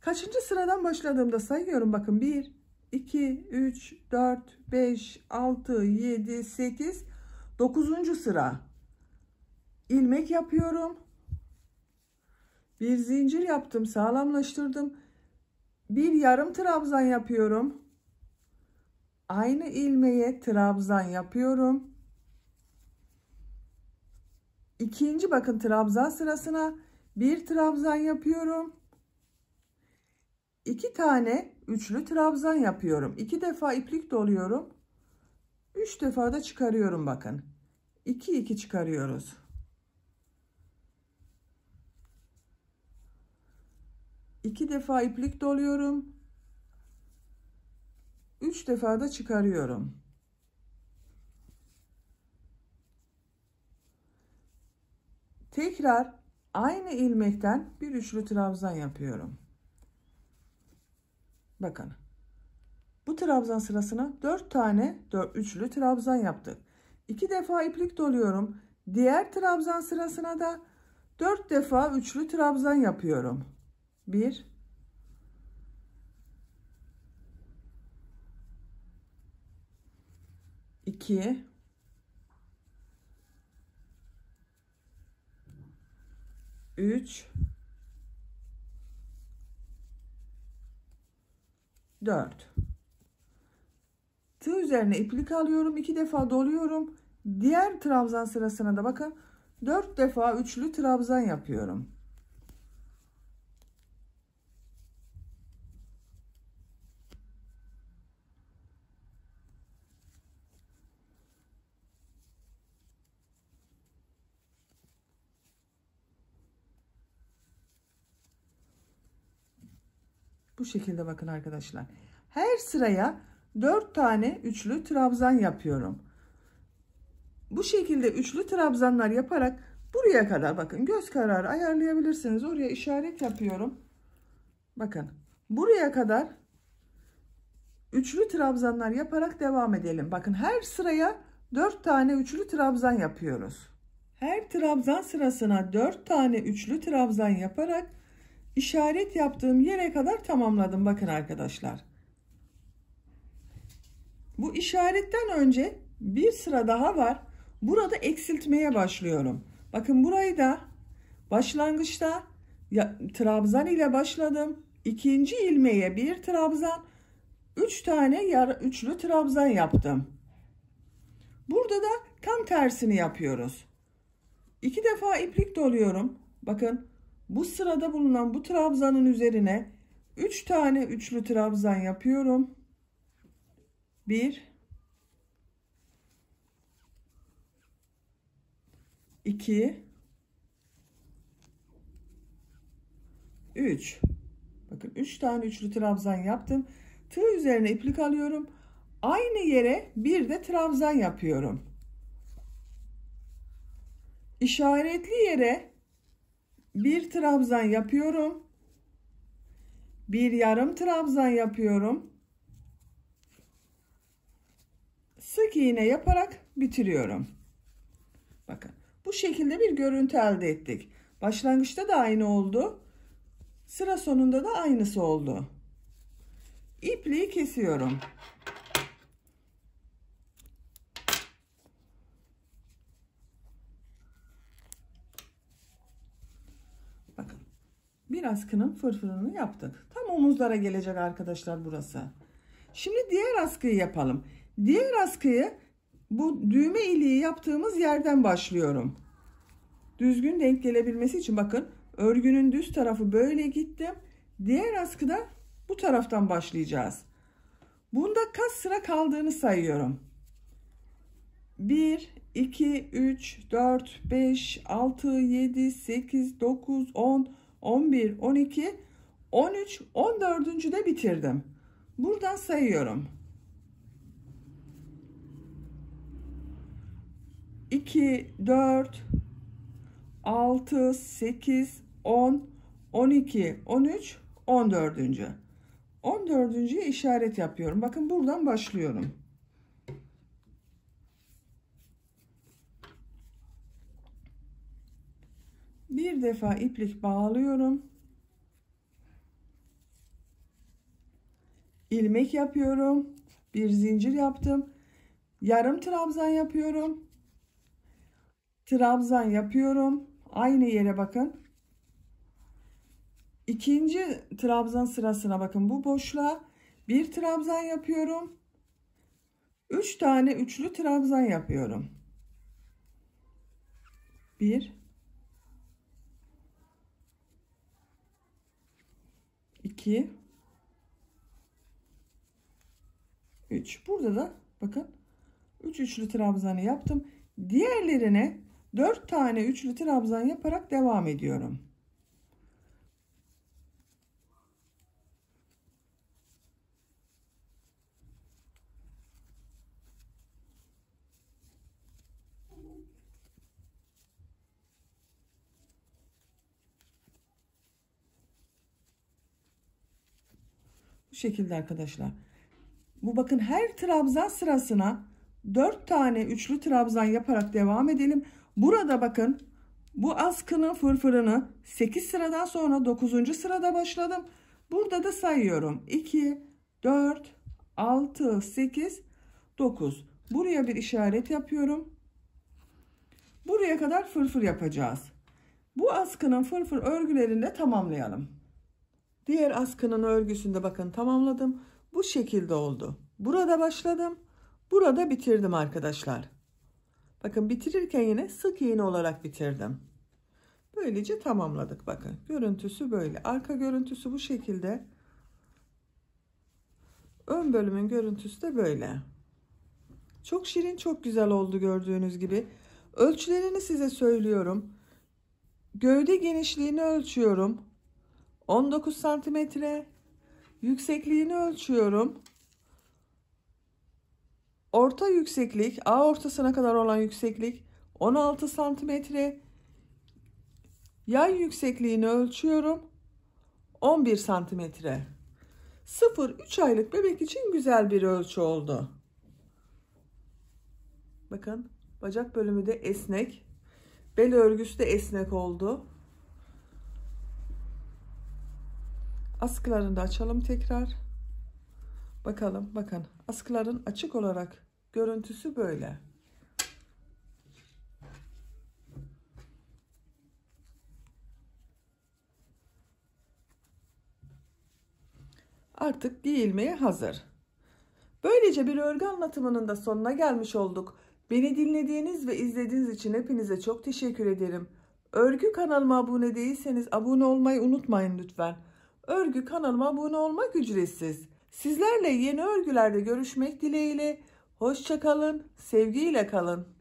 Speaker 1: Kaçıncı sıradan başladığımda sayıyorum bakın 1 2, 3, 4, 5, 6, 7, 8, 9. sıra ilmek yapıyorum. Bir zincir yaptım, sağlamlaştırdım. Bir yarım trabzan yapıyorum. Aynı ilmeğe trabzan yapıyorum. İkinci bakın trabzan sırasına bir trabzan yapıyorum. İki tane üçlü trabzan yapıyorum. İki defa iplik doluyorum. Üç defa da çıkarıyorum bakın. İki iki çıkarıyoruz. İki defa iplik doluyorum. Üç defa da çıkarıyorum. Tekrar aynı ilmekten bir üçlü trabzan yapıyorum. Bakın. Bu trabzan sırasına 4 tane 4 üçlü trabzan yaptık. 2 defa iplik doluyorum. Diğer trabzan sırasına da 4 defa üçlü trabzan yapıyorum. 1 2 3 4 tığ üzerine iplik alıyorum iki defa doluyorum diğer trabzan sırasına da bakın 4 defa üçlü trabzan yapıyorum şekilde bakın arkadaşlar. Her sıraya 4 tane üçlü trabzan yapıyorum. Bu şekilde üçlü trabzanlar yaparak buraya kadar bakın göz kararı ayarlayabilirsiniz. Oraya işaret yapıyorum. Bakın buraya kadar üçlü trabzanlar yaparak devam edelim. Bakın her sıraya 4 tane üçlü trabzan yapıyoruz. Her trabzan sırasına 4 tane üçlü trabzan yaparak işaret yaptığım yere kadar tamamladım. Bakın arkadaşlar. Bu işaretten önce bir sıra daha var. Burada eksiltmeye başlıyorum. Bakın burayı da başlangıçta ya, trabzan ile başladım. İkinci ilmeğe bir trabzan, üç tane yar, üçlü trabzan yaptım. Burada da tam tersini yapıyoruz. İki defa iplik doluyorum. Bakın bu sırada bulunan bu trabzanın üzerine 3 tane üçlü trabzan yapıyorum. 1 2 3 Bakın 3 üç tane üçlü trabzan yaptım. Tığ üzerine iplik alıyorum. Aynı yere bir de trabzan yapıyorum. İşaretli yere bir trabzan yapıyorum. Bir yarım trabzan yapıyorum. Sık iğne yaparak bitiriyorum. Bakın bu şekilde bir görüntü elde ettik. Başlangıçta da aynı oldu. Sıra sonunda da aynısı oldu. İpliği kesiyorum. Bir kının fırfırını yaptık. Tam omuzlara gelecek arkadaşlar burası. Şimdi diğer askıyı yapalım. Diğer askıyı bu düğme iliği yaptığımız yerden başlıyorum. Düzgün denk gelebilmesi için bakın örgünün düz tarafı böyle gitti. Diğer askıda bu taraftan başlayacağız. Bunda kaç sıra kaldığını sayıyorum. 1, 2, 3, 4, 5, 6, 7, 8, 9, 10, 11, 12, 13, 14. de bitirdim. Buradan sayıyorum. 2, 4, 6, 8, 10, 12, 13, 14. 14. işaret yapıyorum. Bakın buradan başlıyorum. bir defa iplik bağlıyorum ilmek yapıyorum bir zincir yaptım yarım trabzan yapıyorum trabzan yapıyorum aynı yere bakın ikinci trabzan sırasına bakın bu boşluğa bir trabzan yapıyorum üç tane üçlü trabzan yapıyorum bir. 2 3 burada da bakın 3 üçlü trabzanı yaptım diğerlerine 4 tane üçlü trabzan yaparak devam ediyorum Şu şekilde arkadaşlar. Bu bakın her trabzan sırasına 4 tane üçlü trabzan yaparak devam edelim. Burada bakın bu askının fırfırını 8 sıradan sonra 9. sırada başladım. Burada da sayıyorum. 2, 4, 6, 8, 9. Buraya bir işaret yapıyorum. Buraya kadar fırfır yapacağız. Bu askının fırfır örgülerini de tamamlayalım. Diğer askının örgüsünde bakın tamamladım. Bu şekilde oldu. Burada başladım. Burada bitirdim arkadaşlar. Bakın bitirirken yine sık iğne olarak bitirdim. Böylece tamamladık bakın. Görüntüsü böyle. Arka görüntüsü bu şekilde. Ön bölümün görüntüsü de böyle. Çok şirin, çok güzel oldu gördüğünüz gibi. Ölçülerini size söylüyorum. Gövde genişliğini ölçüyorum. 19 santimetre. Yüksekliğini ölçüyorum. Orta yükseklik, A ortasına kadar olan yükseklik 16 santimetre. Yan yüksekliğini ölçüyorum. 11 santimetre. 0-3 aylık bebek için güzel bir ölçü oldu. Bakın bacak bölümü de esnek. Bel örgüsü de esnek oldu. Askılarını da açalım tekrar. Bakalım bakın askıların açık olarak görüntüsü böyle. Artık giyilmeye hazır. Böylece bir örgü anlatımının da sonuna gelmiş olduk. Beni dinlediğiniz ve izlediğiniz için hepinize çok teşekkür ederim. Örgü kanalıma abone değilseniz abone olmayı unutmayın lütfen. Örgü kanalıma abone olmak ücretsiz. Sizlerle yeni örgülerde görüşmek dileğiyle. Hoşçakalın, sevgiyle kalın.